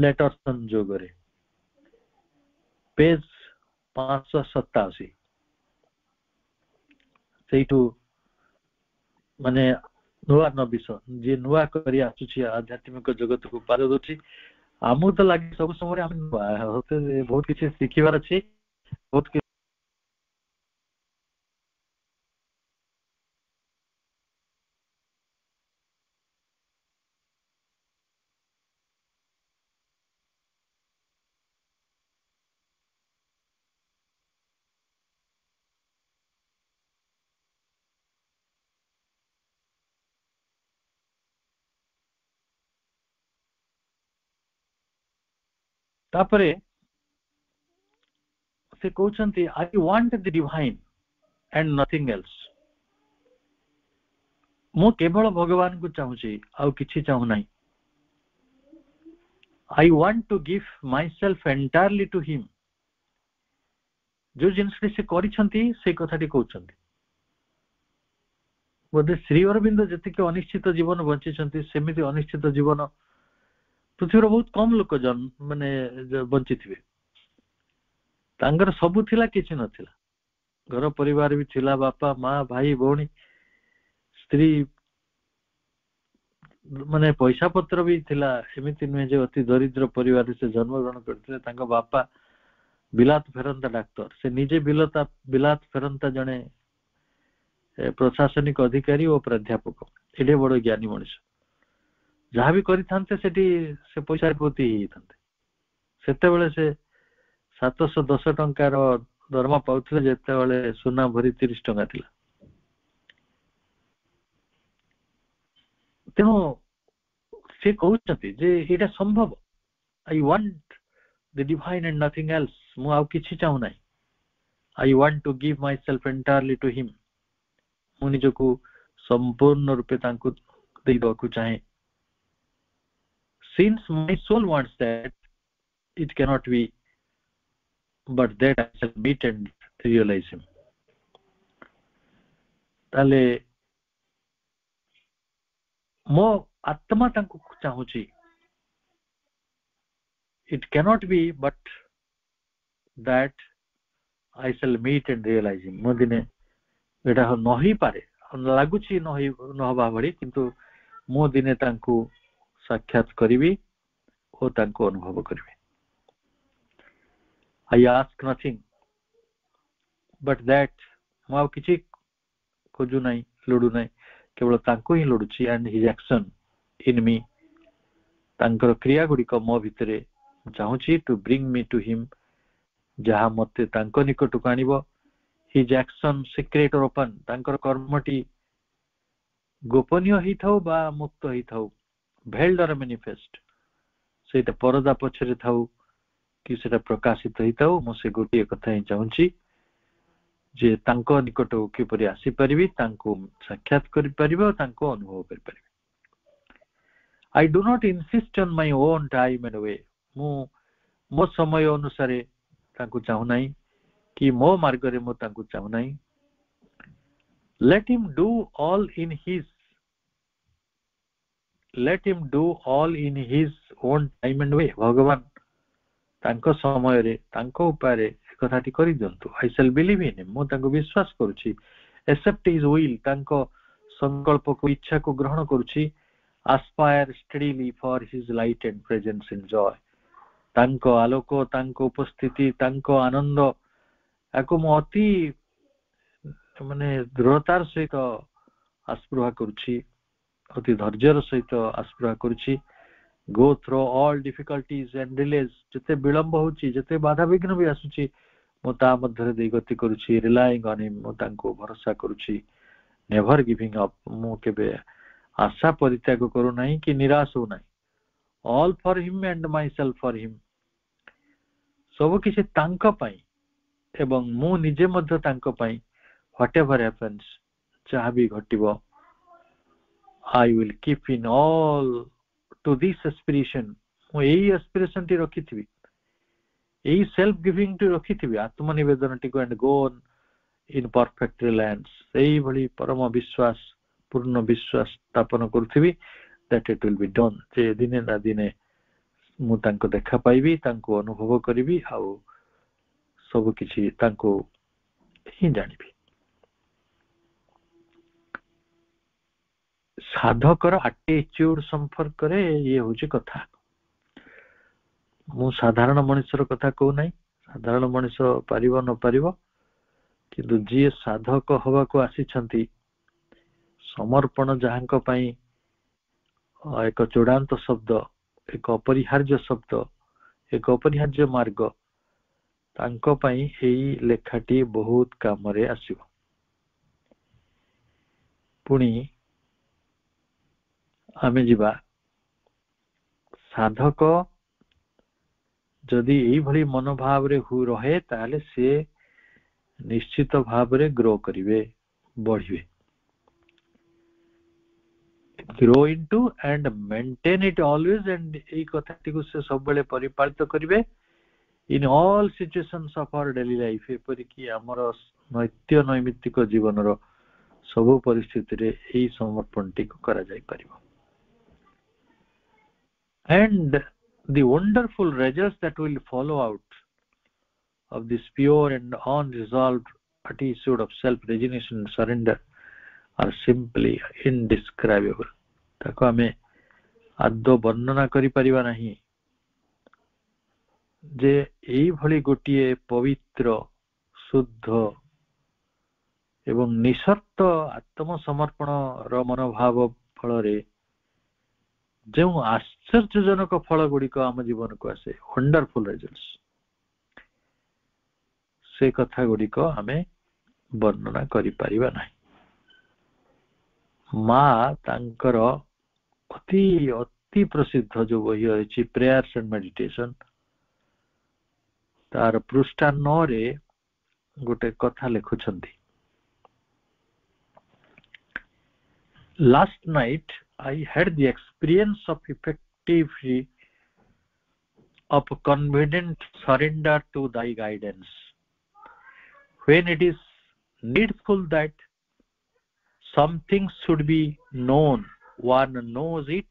letter sanjogare ପେଜ୍ पाँच सौ सत्तासी ସେଇଠୁ ମାନେ ନୂଆ ନବିଶ ଯିଏ ନୂଆ କରି ଆସୁଛି ଆଧ୍ୟାତ୍ମିକ ଜଗତକୁ ପାର ଦଉଛି ଆମକୁ ତ ଲାଗେ ସବୁ ସମୟରେ ଆମେ ବହୁତ କିଛି ଶିଖିବାର ଅଛି ବହୁତ ତାପରେ ସେ କହୁଛନ୍ତି I want the divine and nothing else ମୁଁ କେବଳ ଭଗବାନଙ୍କୁ ଚାହୁଁଛି ଆଉ କିଛି ଚାହୁଁନାହିଁ I want to give myself entirely to him ଯୋଉ ଜିନିଷଟି ସେ କରିଛନ୍ତି ସେଇ କଥାଟି କହୁଛନ୍ତି ବୋଧେ ଶ୍ରୀ ଅରବିନ୍ଦ ଯେତିକି ଅନିଶ୍ଚିତ ଜୀବନ ବଞ୍ଚିଛନ୍ତି ସେମିତି ଅନିଶ୍ଚିତ ଜୀବନ ପୃଥିବୀର ବହୁତ କମ ଲୋକ ଜନ୍ ମାନେ ବଞ୍ଚିଥିବେ ତାଙ୍କର ସବୁ ଥିଲା କିଛି ନଥିଲା ଘର ପରିବାର ବି ଥିଲା ବାପା ମା ଭାଇ ଭଉଣୀ ସ୍ତ୍ରୀ ମାନେ ପଇସା ପତ୍ର ବି ଥିଲା ସେମିତି ନୁହେଁ ଯେ ଅତି ଦରିଦ୍ର ପରିବାରରେ ସେ ଜନ୍ମ ଗ୍ରହଣ କରିଥିଲେ ତାଙ୍କ ବାପା ବିଲାତ ଫେରନ୍ତା ଡାକ୍ତର ସେ ନିଜେ ବିଲତା ବିଲାତ ଫେରନ୍ତା ଜଣେ ପ୍ରଶାସନିକ ଅଧିକାରୀ ଓ ପ୍ରାଧ୍ୟାପକ ଏଡ଼େ ବଡ ଜ୍ଞାନୀ ମଣିଷ जहाँ भी करते से पैसार प्रति ही से सतश दस टकर दरमा पाते जिते बुना भरी तीस टाला तेणु से कहते जे यहाँ संभव I want the divine and nothing else मुझे चाहू ना I want to give myself entirely to him मुझक संपूर्ण रूपे देवा चाहे since my soul wants that it cannot be but that i shall meet and realize him ତାହେଲେ ମୋ ଆତ୍ମା ତାଙ୍କୁ ଚାହୁଁଛି it cannot be but that i shall meet and realize him modine dine eta nohi pare laguchi nohi nohaba bari kintu mo dine tanku साक्षात करी और अनुभव करी I ask nothing but that मुझे कि खोजु ना लोड़ू ना केवल ही लोड़ी and his action in me तर क्रिया गुड़िक मो भितर चाहूँ to bring me to him जहाँ मत निकट को आज एक्शन सिक्रेट ओपन कर्म टी ही था मुक्त हो था भेल द्वारा मेनिफेस्ट से परदा पक्षे था कि प्रकाशित ही था मुझे गोटे कथा ही चाहिए जे निकट को किपर आसीपरि साक्षात करुभव कर I do not insist on my own time and way मो समय अनुसार चाहूना कि मो मार्ग में चाहूना let him do all in his let him do all in his own time and way bhagavan ତାଙ୍କ ସମୟରେ ତାଙ୍କ ଉପାୟରେ ଏ କଥାଟି କରିଦିଅନ୍ତୁ ଆଇ ସେଲ୍ ବିଲିଭ୍ ଇନ୍ ମୁଁ ତାଙ୍କୁ ବିଶ୍ୱାସ କରୁଛି ଏକ୍ସେପ୍ଟ ଇଜ୍ ୱିଲ୍ ତାଙ୍କ ସଂକଳ୍ପକୁ ଇଚ୍ଛାକୁ ଗ୍ରହଣ କରୁଛି aspire steadily for his light and presence in ଜୟ ତାଙ୍କ ଆଲୋକ ତାଙ୍କ ଉପସ୍ଥିତି ତାଙ୍କ ଆନନ୍ଦ ୟାକୁ ମୁଁ ଅତି ମାନେ ଦୃଢ଼ତାର ସହିତ ଆସ୍ପୃହା କରୁଛି অতি ধৈর্যৰে সৈতে আসпраহা কৰিছি go through all difficulties and delays জেতে বিলম্ব হউচি জেতে বাধা বিঘ্ন বি আসুচি মোঁ তা মধ্যৰে দেগতি কৰিছি রিলায়িং অন হিম মোঁ তাককো ভরসা কৰিছি নেভার গিভিং আপ মোঁ কেবে আশা পৰিত্যাগ কৰো নাই কি নিৰাশ হ' নাই all for him and myself for him সবো কিشي টাঁক পই এবং মোঁ নিজৰ মধ্য টাঁক পই হোৱে এভাৰ হেপেনছ যাৱি ঘটিব I will keep in all to this aspiration ମୁଁ ଏଇ aspirationଟି ରଖିଥିବି ଏଇ self self-giving? givingଟି ରଖିଥିବି go and go on in perfect reliance ସେଇଭଳି ପରମ purna ପୂର୍ଣ୍ଣ ବିଶ୍ୱାସ ସ୍ଥାପନ କରୁଥିବି that it will be done ଯେ ଦିନେ ନା ଦିନେ ମୁଁ tanko ଦେଖା ପାଇବି ତାଙ୍କୁ ଅନୁଭବ କରିବି ଆଉ ସବୁ କିଛି ତାଙ୍କୁ ହିଁ ସାଧକର ଆଟିଚ୍ୟୁଡ୍ ସମ୍ପର୍କରେ ଇଏ ହଉଛି କଥା ମୁଁ ସାଧାରଣ ମଣିଷର କଥା କହୁନାହିଁ ସାଧାରଣ ମଣିଷ ପାରିବ ନ ପାରିବ କିନ୍ତୁ ଯିଏ ସାଧକ ହବାକୁ ଆସିଛନ୍ତି ସମର୍ପଣ ଯାହାଙ୍କ ପାଇଁ ଏକ ଚୂଡ଼ାନ୍ତ ଶବ୍ଦ ଏକ ଅପରିହାର୍ଯ୍ୟ ଶବ୍ଦ ଏକ ଅପରିହାର୍ଯ୍ୟ ମାର୍ଗ ତାଙ୍କ ପାଇଁ ଏଇ ଲେଖାଟି ବହୁତ କାମରେ ଆସିବ ପୁଣି ଆମେ ଯିବା ସାଧକ ଯଦି ଏଇଭଳି ମନୋଭାବରେ ହୁ ରହେ ତାହେଲେ ସେ ନିଶ୍ଚିତ ଭାବରେ ଗ୍ରୋ କରିବେ ବଢିବେ grow into and maintain it always and ଏଇ କଥାଟିକୁ ସେ ସବୁବେଳେ ପରିପାଳିତ କରିବେ in all situations of our daily life ଏପରିକି ଆମର ନୈତ୍ୟ ନୈମିତ୍ତିକ ଜୀବନର ସବୁ ପରିସ୍ଥିତିରେ ଏହି ସମର୍ପଣଟିକୁ କରାଯାଇପାରିବ and the wonderful results that will follow out of this pure and unresolved attitude of self-resignation and surrender are simply indescribable. ତାକୁ ଆମେ ଆଦୌ ବର୍ଣ୍ଣନା କରିପାରିବା ନାହିଁ ଯେ ଏଇଭଳି ଗୋଟିଏ ପବିତ୍ର ଶୁଦ୍ଧ ଏବଂ ନିଃସର୍ତ୍ତ ଆତ୍ମସମର୍ପଣର फल रे ଯେଉଁ ଆଶ୍ଚର୍ଯ୍ୟଜନକ ଫଳ ଗୁଡିକ ଆମ ଜୀବନକୁ ଆସେ ୱଣ୍ଡରଫୁଲ ରେଜଲ୍ଟ ସେ କଥା ଗୁଡିକ ଆମେ ବର୍ଣ୍ଣନା କରିପାରିବା ନାହିଁ ମା ତାଙ୍କର ଅତି ଅତି ପ୍ରସିଦ୍ଧ ଯୋଉ ବହି ଅଛି ପ୍ରେୟାର୍ସ ଆଣ୍ଡ ମେଡିଟେସନ ତାର ପୃଷ୍ଠା ନଅରେ ଗୋଟେ କଥା ଲେଖୁଛନ୍ତି last night i had the experience of effectively of confident surrender to thy guidance when it is needful that something should be known one knows it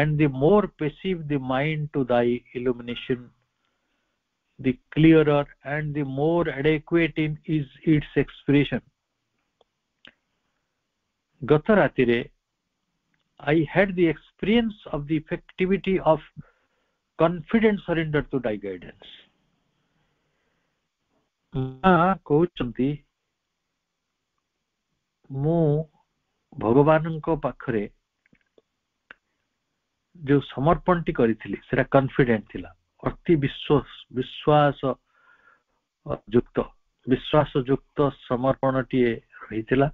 and the more passive the mind to thy illumination the clearer and the more adequate is its expression गतरातिरे i had the experience of the effectivity of confident surrender to thy guidance मां କହୁଛନ୍ତି ମୁଁ ଭଗବାନଙ୍କ ପାଖରେ ଯେଉଁ ସମର୍ପଣଟି କରିଥିଲି ସେଟା confident ଥିଲା ଅତି ବିଶ୍ୱାସ ବିଶ୍ୱାସ ଯୁକ୍ତ ବିଶ୍ୱାସ ଯୁକ୍ତ ସମର୍ପଣଟିଏ ରହିଥିଲା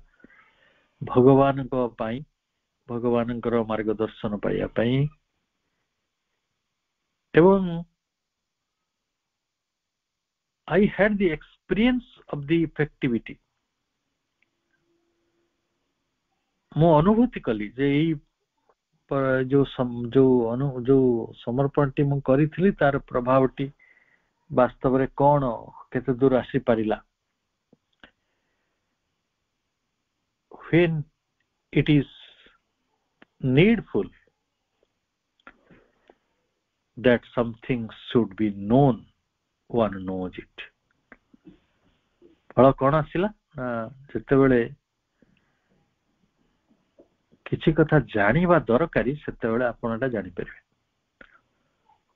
ଭଗବାନଙ୍କ ପାଇଁ ভগবানଙ୍କৰ ಮಾರ್ಗದರ್ಶন পাই আ পাই এবং I had the experience of the effectivity মই অনুভৱিত কৰিল যে এই যে যে সম যে অনু যে সমৰ্পণটি মই কৰিছিলি তাৰ প্ৰভাৱটি বাস্তৱৰে কোণতে দূৰ আসি পৰিলা فين it is needful that something should be known one knows it kon asila ಬಹಳ କ'ଣ ଆସିଲା ଯେତେବେଳେ କିଛି dorkari sete bele ସେତେବେଳେ ଆପଣ jani ଜାଣିପାରିବେ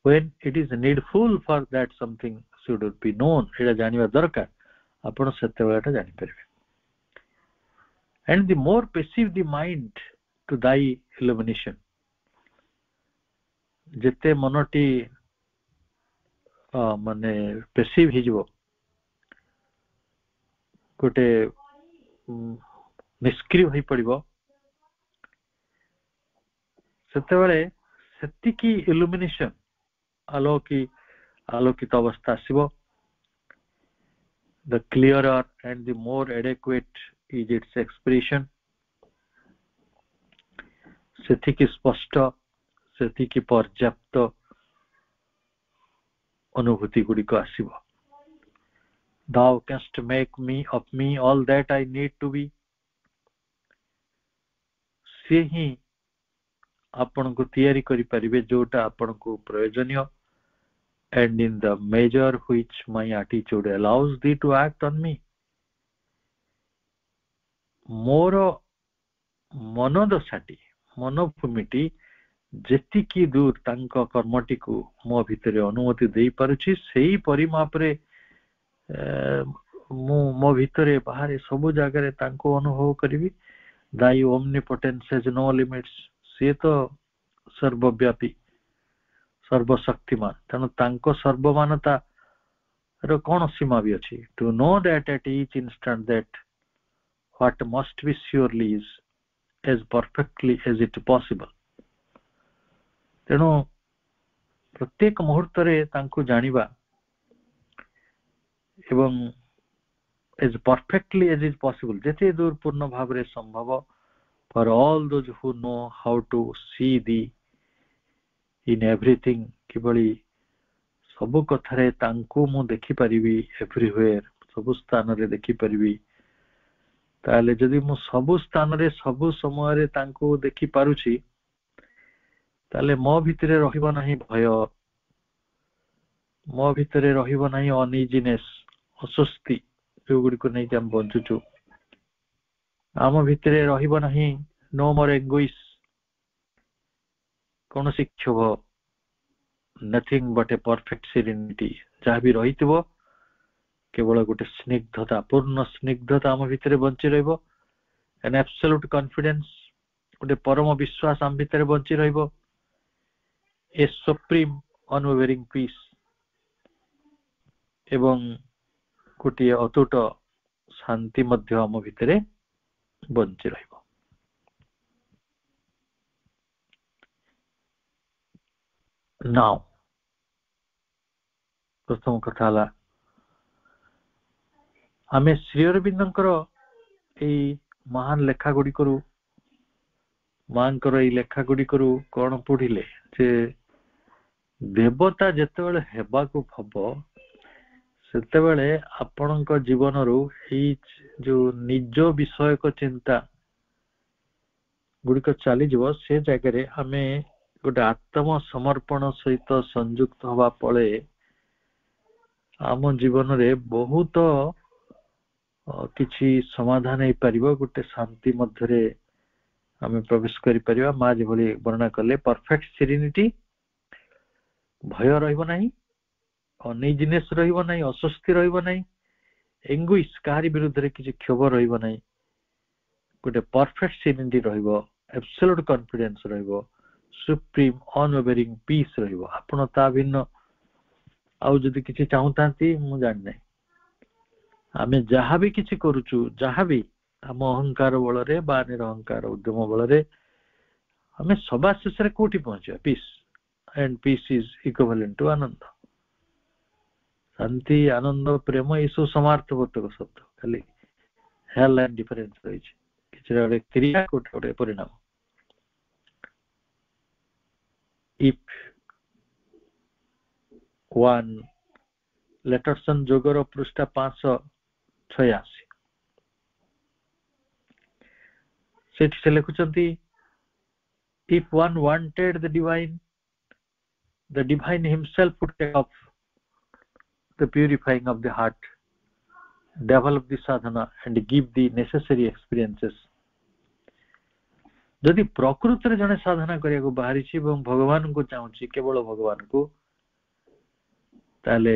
when it is needful for that something should be known dorkar ଜାଣିବା sete bele ସେତେବେଳେ jani ଜାଣିପାରିବେ and the more passive the mind to thy illumination jete monoti mane perceive hijbo gote निष्क्रिय हो से illumination आलोकी आलोकित अवस्था आसव the clear and the more adequate is its expression ସେତିକି ସ୍ପଷ୍ଟ ସେତିକି ପର୍ଯ୍ୟାପ୍ତ ଅନୁଭୂତି ଗୁଡ଼ିକ ଆସିବ thou canst make me of me all that i need to be ସେ ହିଁ ଆପଣଙ୍କୁ ତିଆରି କରିପାରିବେ ଯୋଉଟା ଆପଣଙ୍କୁ ପ୍ରୟୋଜନୀୟ and in the measure which my attitude allows thee to act on me ମୋର ମନଦଶାଟି मनोभूमि जी दूर टी को मो भर अनुमति दे पारे मो भितरे बाहर सब जगार अनुभव करी thy omnipotence has no limits सी तो सर्वव्यापी सर्वशक्तिमान तेना सर्वमानता रण सीमा भी अच्छी to know that at each instant that what must be surely is as perfectly as it possible ତେଣୁ ପ୍ରତ୍ୟେକ ମୁହୂର୍ତ୍ତରେ ତାଙ୍କୁ ଜାଣିବା ଏବଂ as perfectly as is possible ଯେତେ dur ପୂର୍ଣ୍ଣ ଭାବରେ ସମ୍ଭବ for all those who know how to see the in everything କିଭଳି ସବୁ କଥାରେ ତାଙ୍କୁ ମୁଁ ଦେଖିପାରିବି ଏଭ୍ରିୱେର୍ ସବୁ ସ୍ଥାନରେ ଦେଖିପାରିବି ତାହେଲେ ଯଦି ମୁଁ ସବୁ ସ୍ଥାନରେ ସବୁ ସମୟରେ ତାଙ୍କୁ ଦେଖିପାରୁଛି ତାହେଲେ ମୋ ଭିତରେ ରହିବ ନାହିଁ ଭୟ ମୋ ଭିତରେ ରହିବ ନାହିଁ ଅନିଜିନେସ୍ ଯୋଉ ଗୁଡ଼ିକୁ ନେଇକି ଆମେ ବଞ୍ଚୁଛୁ ଆମ ଭିତରେ ରହିବ ନାହିଁ ନୋ ମୋର ଏଙ୍ଗୁଇସ୍ କୌଣସି କ୍ଷୋଭ nothing but a perfect serenity ଯାହା ବି ରହିଥିବ কেবল গট স্নেহধতাপূর্ণ স্নেহধতা আম ভিতরে বஞ்சி রইব এন এবসলুট কনফিডেন্স গট পরম বিশ্বাস আম ভিতরে বஞ்சி রইব এ সুপ্রিম অনওয়েরিং পিস এবং কোটি অটট শান্তি মধ্যে আম ভিতরে বஞ்சி রইব নাও প্রথম কথাল ଆମେ ଶ୍ରୀ ଅରବିନ୍ଦଙ୍କର ଏଇ ମହାନ ଲେଖା ଗୁଡିକରୁ ମାଙ୍କର ଏଇ ଲେଖା ଗୁଡିକରୁ କଣ ପଢିଲେ ଯେ ଦେବତା ଯେତେବେଳେ ହେବାକୁ ହବ ସେତେବେଳେ ଆପଣଙ୍କ ଜୀବନରୁ ଏଇ ଯୋଉ ନିଜ ବିଷୟକ ଚିନ୍ତା ଗୁଡିକ ଚାଲିଯିବ ସେ ଜାଗାରେ ଆମେ ଗୋଟେ ଆତ୍ମ ସମର୍ପଣ ସହିତ ସଂଯୁକ୍ତ ହବା ଫଳେ ଆମ ଜୀବନରେ ବହୁତ অপিচি সমাধান হেই পারিব গটে শান্তি মধ্যরে আমি প্রবেশ কৰি পৰিব মা আজ বুলি বৰ্ণনা কৰলে পৰফেক্ট সিরিনিটি ভয় ৰহিব নাই অনীজনেস ৰহিব নাই অসস্থি ৰহিব নাই ইংউইশ কাৰী বিৰুদ্ধৰে কিজ কি ভয় ৰহিব নাই গটে পৰফেক্ট সিরিনিটি ৰহিব এবছলুট কনফিডেন্স ৰহিব সুপ্রিম অনবেৰিং পিস ৰহিব আপোনা তা ভিন্ন আৰু যদি কিচি চাওঁতাନ୍ତି মই জানো ଆମେ ଯାହା ବି କିଛି କରୁଛୁ ଯାହା ବି ଆମ ଅହଙ୍କାର ବଳରେ ବା ନିରହଙ୍କାର ଉଦ୍ୟମ ବଳରେ ଆମେ ସବା ଶେଷରେ କୋଉଠି ପହଞ୍ଚିବା peace and peace is equivalent to ଆନନ୍ଦ ଶାନ୍ତି ଆନନ୍ଦ ପ୍ରେମ ଏସବୁ ସମାର୍ଥବର୍ତ୍ତକ ଶବ୍ଦ ଖାଲି ହେୟାର ଲାଇନ୍ ଡିଫରେନ୍ସ ରହିଛି କିଛିଟା ଗୋଟେ କ୍ରିୟା ଗୋଟେ ଗୋଟେ ପରିଣାମ if one letterson jogor prushta 500 ଛୟାଅଶୀ ସେଠି ସେ ଲେଖୁଛନ୍ତି if one wanted the divine the divine himself would take up the purifying of the heart develop the sadhana and give the necessary experiences ଯଦି ପ୍ରକୃତରେ ଜଣେ ସାଧନା କରିବାକୁ ବାହାରିଛି ଏବଂ ଭଗବାନଙ୍କୁ ଚାହୁଁଛି କେବଳ ଭଗବାନଙ୍କୁ ତାହେଲେ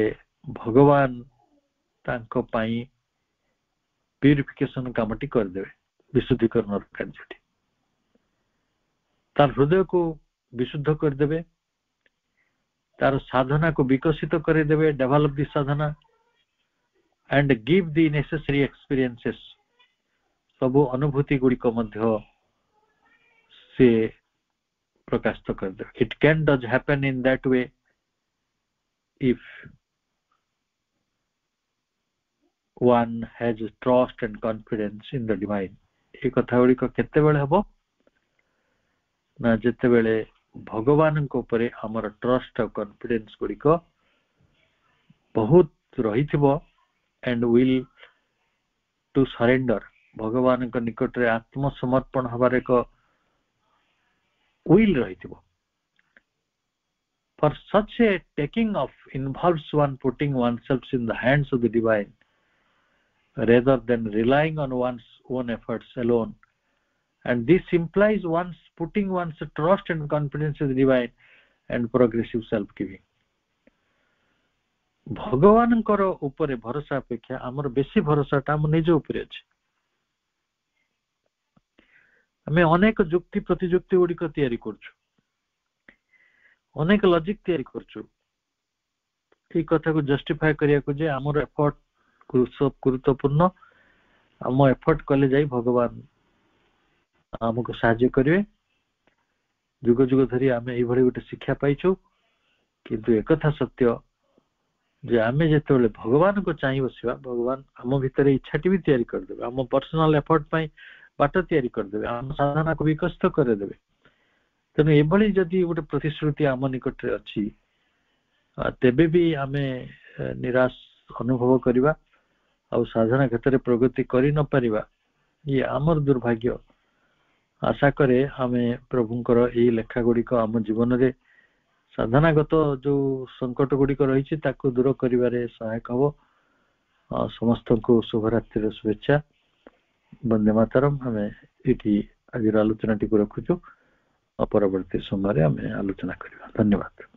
ଭଗବାନ ତାଙ୍କ ପାଇଁ प्यूरीफिकेशन का मटी कर कार्य तार हृदय को विशुद्ध करदे तार साधना को विकसित कर देवे develop the sadhana and give the necessary experiences सब अनुभूति गुड़िक प्रकाशित करदे it can does happen in that way if one has trust and confidence in the divine ଏ କଥା ଗୁଡ଼ିକ କେତେବେଳେ ହେବ ନା ଯେତେବେଳେ ଭଗବାନଙ୍କ ଉପରେ ଆମର ଟ୍ରଷ୍ଟ ଆଉ କନଫିଡେନ୍ସ ଗୁଡ଼ିକ ବହୁତ ରହିଥିବ ଆଣ୍ଡ ୱିଲ୍ ଟୁ ସରେଣ୍ଡର ଭଗବାନଙ୍କ ନିକଟରେ ଆତ୍ମସମର୍ପଣ ହେବାର ଏକ ୱିଲ୍ ରହିଥିବ for such a taking off involves one putting oneself in the hands of the divine rather than relying on one's own efforts alone. And this implies one's putting one's trust and confidence in the divine and progressive self-giving. ଭଗବାନଙ୍କର ଉପରେ ଭରସା ଅପେକ୍ଷା ଆମର ବେଶୀ ଭରସାଟା ଆମ ନିଜ ଉପରେ ଅଛି ଆମେ ଅନେକ ଯୁକ୍ତି ପ୍ରତିଯୁକ୍ତି ଗୁଡ଼ିକ ତିଆରି କରୁଛୁ ଅନେକ ଲଜିକ୍ ତିଆରି କରୁଛୁ ଏଇ କଥାକୁ ଜଷ୍ଟିଫାଏ କରିବାକୁ ଯେ ଆମର ଏଫର୍ଟ ଗୁରୁତ୍ୱପୂର୍ଣ୍ଣ ଆମ ଏଫର୍ଟ କଲେ ଯାଇ ଭଗବାନ ଆମକୁ ସାହାଯ୍ୟ କରିବେ ଯୁଗ ଯୁଗ ଧରି ଆମେ ଏଇଭଳି ଗୋଟେ ଶିକ୍ଷା ପାଇଛୁ କିନ୍ତୁ ଏକଥା ସତ୍ୟ ଯେ ଆମେ ଯେତେବେଳେ ଭଗବାନଙ୍କୁ ଚାହିଁ ବସିବା ଭଗବାନ ଆମ ଭିତରେ ଇଚ୍ଛାଟି ବି ତିଆରି କରିଦେବେ ଆମ ପର୍ସନାଲ ଏଫର୍ଟ ପାଇଁ ବାଟ ତିଆରି କରିଦେବେ ଆମ ସାଧନାକୁ ବିକଶିତ କରିଦେବେ ତେଣୁ ଏଭଳି ଯଦି ଗୋଟେ ପ୍ରତିଶ୍ରୁତି ଆମ ନିକଟରେ ଅଛି ତେବେ ବି ଆମେ ନିରାଶ ଅନୁଭବ କରିବା ଆଉ ସାଧନା କ୍ଷେତ୍ରରେ ପ୍ରଗତି କରି ନ ପାରିବା ଇଏ ଆମର ଦୁର୍ଭାଗ୍ୟ ଆଶା କରେ ଆମେ ପ୍ରଭୁଙ୍କର ଏଇ ଲେଖା ଗୁଡିକ ଆମ ଜୀବନରେ ସାଧନାଗତ ଯୋଉ ସଙ୍କଟ ଗୁଡିକ ରହିଛି ତାକୁ ଦୂର କରିବାରେ ସହାୟକ ହବ ସମସ୍ତଙ୍କୁ ଶୁଭରାତ୍ରିର ଶୁଭେଚ୍ଛା ବନ୍ଦେ ମାତରମ୍ ଆମେ ଏଠି ଆଜିର ଆଲୋଚନାଟିକୁ ରଖୁଛୁ ଆଉ ପରବର୍ତ୍ତୀ ସମୟରେ ଆମେ ଆଲୋଚନା କରିବା ଧନ୍ୟବାଦ